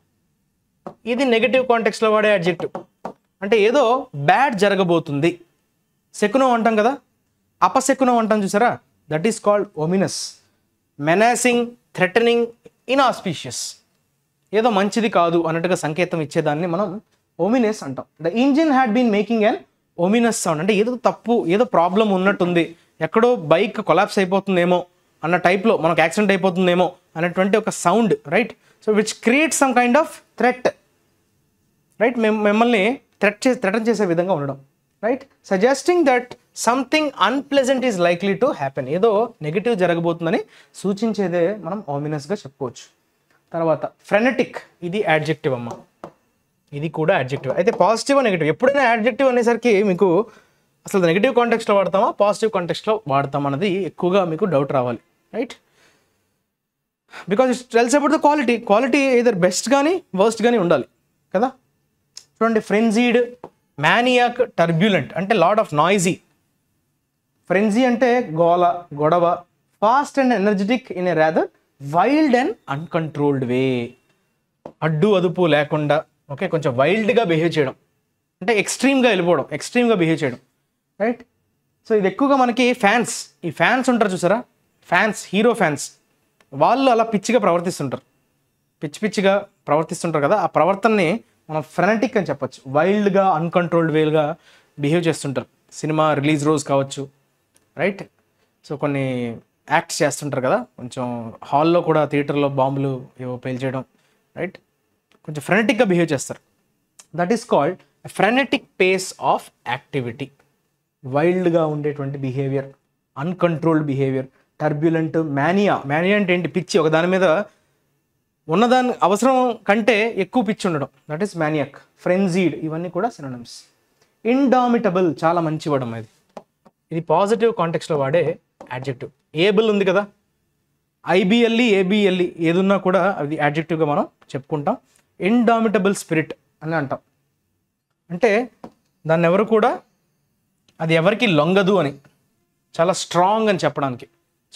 ఇది నెగిటివ్ కాంటెక్స్లో వాడే అడ్జెక్టివ్ అంటే ఏదో బ్యాడ్ జరగబోతుంది శకునం అంటాం కదా అపశకునం అంటాం చూసారా that is called ominous menacing threatening inauspicious ఏదో మంచిది కాదు అన్నట్టుగా సంకేతం ఇచ్చేదాన్ని మనం ఒమినస్ అంటాం the engine had been making an ominous sound అంటే ఏదో తప్పు ఏదో ప్రాబ్లం ఉన్నట్టుంది ఎక్కడో బైక్ కొలాప్స్ అయిపోతుందేమో అన్న టైప్లో మనకు యాక్సిడెంట్ అయిపోతుందేమో అనేటువంటి ఒక sound right so which create some kind of threat right మిమ్మల్ని థ్రెట్ చే థ్రెటన్ చేసే విధంగా ఉండడం right suggesting that something unpleasant is likely to happen ఏదో నెగిటివ్ జరగబోతుందని సూచించేదే మనం ఆమినస్గా చెప్పుకోవచ్చు తర్వాత ఫ్రెనటిక్ ఇది యాడ్జెక్టివ్ అమ్మ ఇది కూడా యాడ్జెక్టివ్ అయితే పాజిటివ్ నెగిటివ్ ఎప్పుడైనా యాడ్జెక్టివ్ అనేసరికి మీకు అసలు నెగిటివ్ కాంటెక్స్లో వాడతామా పాజిటివ్ కాంటెక్స్లో వాడతాం అన్నది ఎక్కువగా మీకు డౌట్ రావాలి right because it's tells about the quality quality either best కానీ వర్స్ట్ కానీ ఉండాలి కదా చూడండి ఫ్రెన్జీడ్ మ్యానియాక్ టర్బ్యులెంట్ అంటే లాడ్ ఆఫ్ నాయిజీ ఫ్రెన్జీ అంటే గోల గొడవ fast and energetic in a rather wild and uncontrolled way అడ్డు అదుపు లేకుండా ఓకే కొంచెం వైల్డ్గా బిహేవ్ చేయడం అంటే ఎక్స్ట్రీమ్గా వెళ్ళిపోవడం ఎక్స్ట్రీమ్గా బిహేవ్ చేయడం రైట్ సో ఇది ఎక్కువగా మనకి ఫ్యాన్స్ ఈ ఫ్యాన్స్ ఉంటారు చూసారా ఫ్యాన్స్ హీరో ఫ్యాన్స్ వాళ్ళు అలా పిచ్చిగా ప్రవర్తిస్తుంటారు పిచ్చి పిచ్చిగా ప్రవర్తిస్తుంటారు కదా ఆ ప్రవర్తనని మనం ఫ్రెనటిక్ అని చెప్పొచ్చు వైల్డ్గా అన్కంట్రోల్డ్ వేలుగా బిహేవ్ చేస్తుంటారు సినిమా రిలీజ్ రోజు కావచ్చు రైట్ సో కొన్ని యాక్ట్స్ చేస్తుంటారు కదా కొంచెం హాల్లో కూడా థియేటర్లో బాంబులు ఏవో పేల్చేయడం రైట్ కొంచెం ఫ్రెనటిక్గా బిహేవ్ చేస్తారు that is called frenetic pace of activity వైల్డ్గా ఉండేటువంటి behaviour uncontrolled behaviour turbulent mania mania అంటే ఏంటి పిచ్చి ఒక దాని మీద ఉన్నదాని అవసరం కంటే ఎక్కువ పిచ్చి ఉండడం దట్ ఈస్ మ్యానియాక్ ఫ్రెంజీడ్ ఇవన్నీ కూడా సినోనిమ్స్ ఇండామిటబుల్ చాలా మంచి వడం ఇది ఇది పాజిటివ్ కాంటెక్స్లో వాడే యాడ్జెక్టివ్ ఏబుల్ ఉంది కదా ఐబిఎల్ఈ ఏబిఎల్ఈ e, e, ఏదున్నా కూడా అది యాడ్జెక్టివ్గా మనం చెప్పుకుంటాం ఇండామిటబుల్ స్పిరిట్ అని అంటాం అంటే దాన్ని ఎవరు కూడా అది ఎవరికి లొంగదు అని చాలా స్ట్రాంగ్ అని చెప్పడానికి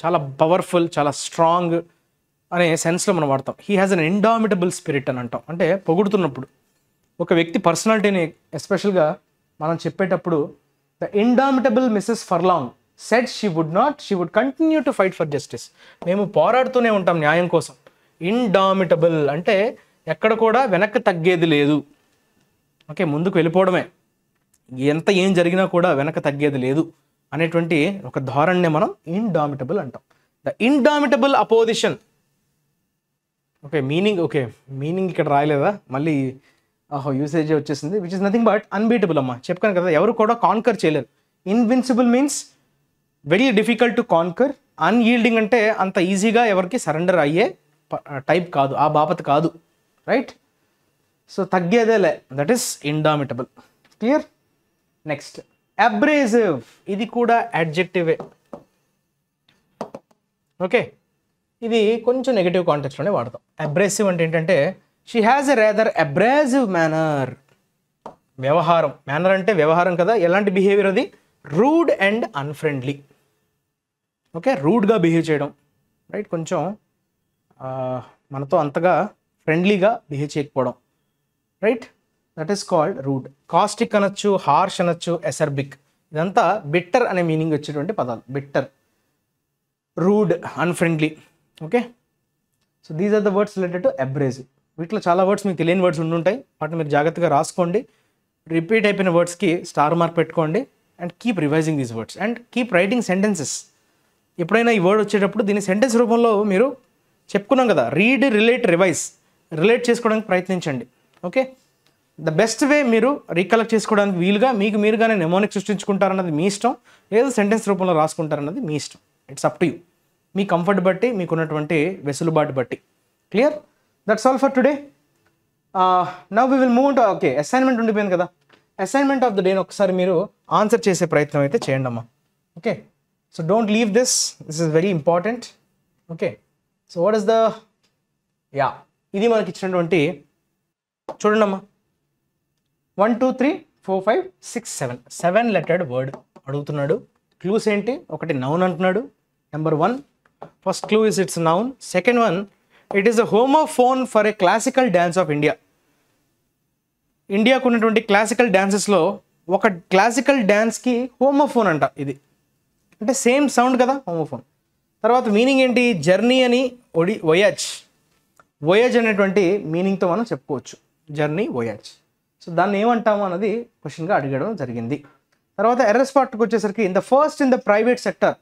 చాలా పవర్ఫుల్ చాలా స్ట్రాంగ్ అనే సెన్స్లో మనం వాడతాం he has an indomitable spirit అని అంటాం అంటే పొగుడుతున్నప్పుడు ఒక వ్యక్తి పర్సనాలిటీని ఎస్పెషల్గా మనం చెప్పేటప్పుడు the indomitable Mrs Furlong said she would not she would continue to fight for justice మేము పోరాడుతూనే ఉంటాం న్యాయం కోసం ఇండామిటబుల్ అంటే ఎక్కడ కూడా వెనక్కి తగ్గేది లేదు ఓకే ముందుకు వెళ్ళిపోవడమే ఎంత ఏం జరిగినా కూడా వెనక తగ్గేది లేదు అనేటువంటి ఒక ధోరణిని మనం ఇండామిటబుల్ అంటాం the indomitable opposition okay meaning okay meaning ఇక్కడ రాయలేదా మళ్ళీ ఆహో యూసేజ్ వచ్చేసింది which is nothing but unbeatable అమ్మా చెప్పాను కదా ఎవరు కూడా కాన్కర్ చేయలేరు invincible means very difficult to conquer unyielding అంటే అంత ఈజీగా ఎవరికి సరెండర్ అయ్యే టైప్ కాదు ఆ బాపత కాదు రైట్ సో తగ్గేదేలే that is indomitable clear next abrasive ఇది కూడా అడ్జెక్టివే ఓకే ఇది కొంచెం నెగిటివ్ కాంటెక్స్లోనే వాడతాం అబ్రెసివ్ అంటే ఏంటంటే she has a rather abrasive manner వ్యవహారం మేనర్ అంటే వ్యవహారం కదా ఎలాంటి బిహేవియర్ అది రూడ్ అండ్ అన్ఫ్రెండ్లీ ఓకే రూడ్గా బిహేవ్ చేయడం రైట్ కొంచెం మనతో అంతగా ఫ్రెండ్లీగా బిహేవ్ చేయకపోవడం right that is called rude caustic అనొచ్చు హార్ష్ అనొచ్చు ఎసర్బిక్ ఇదంతా బిట్టర్ అనే మీనింగ్ వచ్చేటువంటి పదాలు bitter rude unfriendly okay so these are the words related to abrade వీటిలో చాలా వర్డ్స్ మీకు తెలియని వర్డ్స్ ఉండుంటాయి వాటిని మీరు జాగ్రత్తగా రాసుకోండి రిపీట్ అయిపోయిన వర్డ్స్కి స్టార్ మార్క్ పెట్టుకోండి and keep revising these words and keep writing sentences ఎప్పుడైనా ఈ వర్డ్ వచ్చేటప్పుడు దీన్ని సెంటెన్స్ రూపంలో మీరు చెప్పుకున్నాం కదా రీడ్ రిలేట్ రివైజ్ రిలేట్ చేసుకోవడానికి ప్రయత్నించండి ఓకే ద బెస్ట్ వే మీరు రీకలెక్ట్ చేసుకోవడానికి వీలుగా మీకు మీరుగానే నెమోనిక్ సృష్టించుకుంటారన్నది మీ ఇష్టం లేదా సెంటెన్స్ రూపంలో రాసుకుంటారన్నది మీ ఇష్టం ఇట్స్ అప్ టు యూ మీ కంఫర్ట్ బట్టి మీకున్నటువంటి వెసులుబాటు బట్టి clear that's all for today now we will move to okay assignment ఉండిపోయింది కదా అసైన్మెంట్ ఆఫ్ ద డేని ఒకసారి మీరు ఆన్సర్ చేసే ప్రయత్నం అయితే చేయండి అమ్మా okay so don't leave this this is very important okay so what is the yeah ఇది మనకి ఇచ్చినటువంటి చూడండి అమ్మా one two three four five six seven seven lettered word అడుగుతున్నాడు క్లూస్ ఏంటి ఒకటి నౌన్ అంటున్నాడు number one first clue is it's noun second one it is a homophone for a classical dance of India ఇండియాకు ఉన్నటువంటి క్లాసికల్ డ్యాన్సెస్లో ఒక క్లాసికల్ డ్యాన్స్కి హోమోఫోన్ అంట ఇది అంటే సేమ్ సౌండ్ కదా హోమోఫోన్ తర్వాత మీనింగ్ ఏంటి జర్నీ అని ఒడి వయాజ్ వయాజ్ అనేటువంటి మీనింగ్తో మనం చెప్పుకోవచ్చు జర్నీ వయాజ్ సో దాన్ని ఏమంటాము అన్నది క్వశ్చన్గా అడగడం జరిగింది తర్వాత ఎర్రస్ పార్ట్కి వచ్చేసరికి in the first in the private sector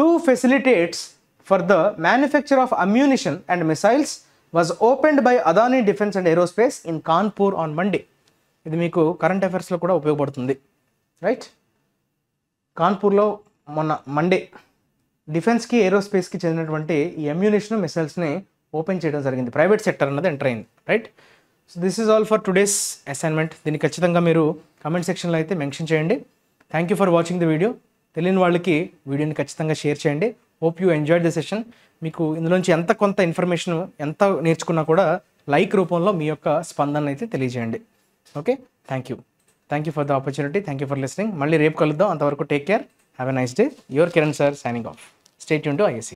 to facilitates for the manufacture of ammunition and missiles was opened by Adani Defence and Aerospace in Kanpur on Monday ఇది మీకు కరెంట్ అఫైర్స్లో కూడా ఉపయోగపడుతుంది రైట్ కాన్పూర్లో మొన్న మండే డిఫెన్స్కి ఏరోస్పేస్కి చెందినటువంటి ఈ అమ్యునేషన్ మిసైల్స్ని ఓపెన్ చేయడం జరిగింది ప్రైవేట్ సెక్టర్ అన్నది ఎంటర్ అయింది right so this is all for today's assignment దీన్ని ఖచ్చితంగా మీరు కమెంట్ సెక్షన్లో అయితే మెన్షన్ చేయండి thank you for watching the video తెలియని వాళ్ళకి వీడియోని ఖచ్చితంగా షేర్ చేయండి hope you enjoy the session మీకు ఇందులోంచి ఎంత కొంత ఇన్ఫర్మేషన్ ఎంత నేర్చుకున్నా కూడా లైక్ రూపంలో మీ యొక్క స్పందన అయితే తెలియజేయండి okay thank you thank you for the opportunity thank you for listening మళ్ళీ రేపు కలుద్దాం అంతవరకు take care have a nice day your Kiran sir signing off stay యూన్ టు ఐఎస్సీ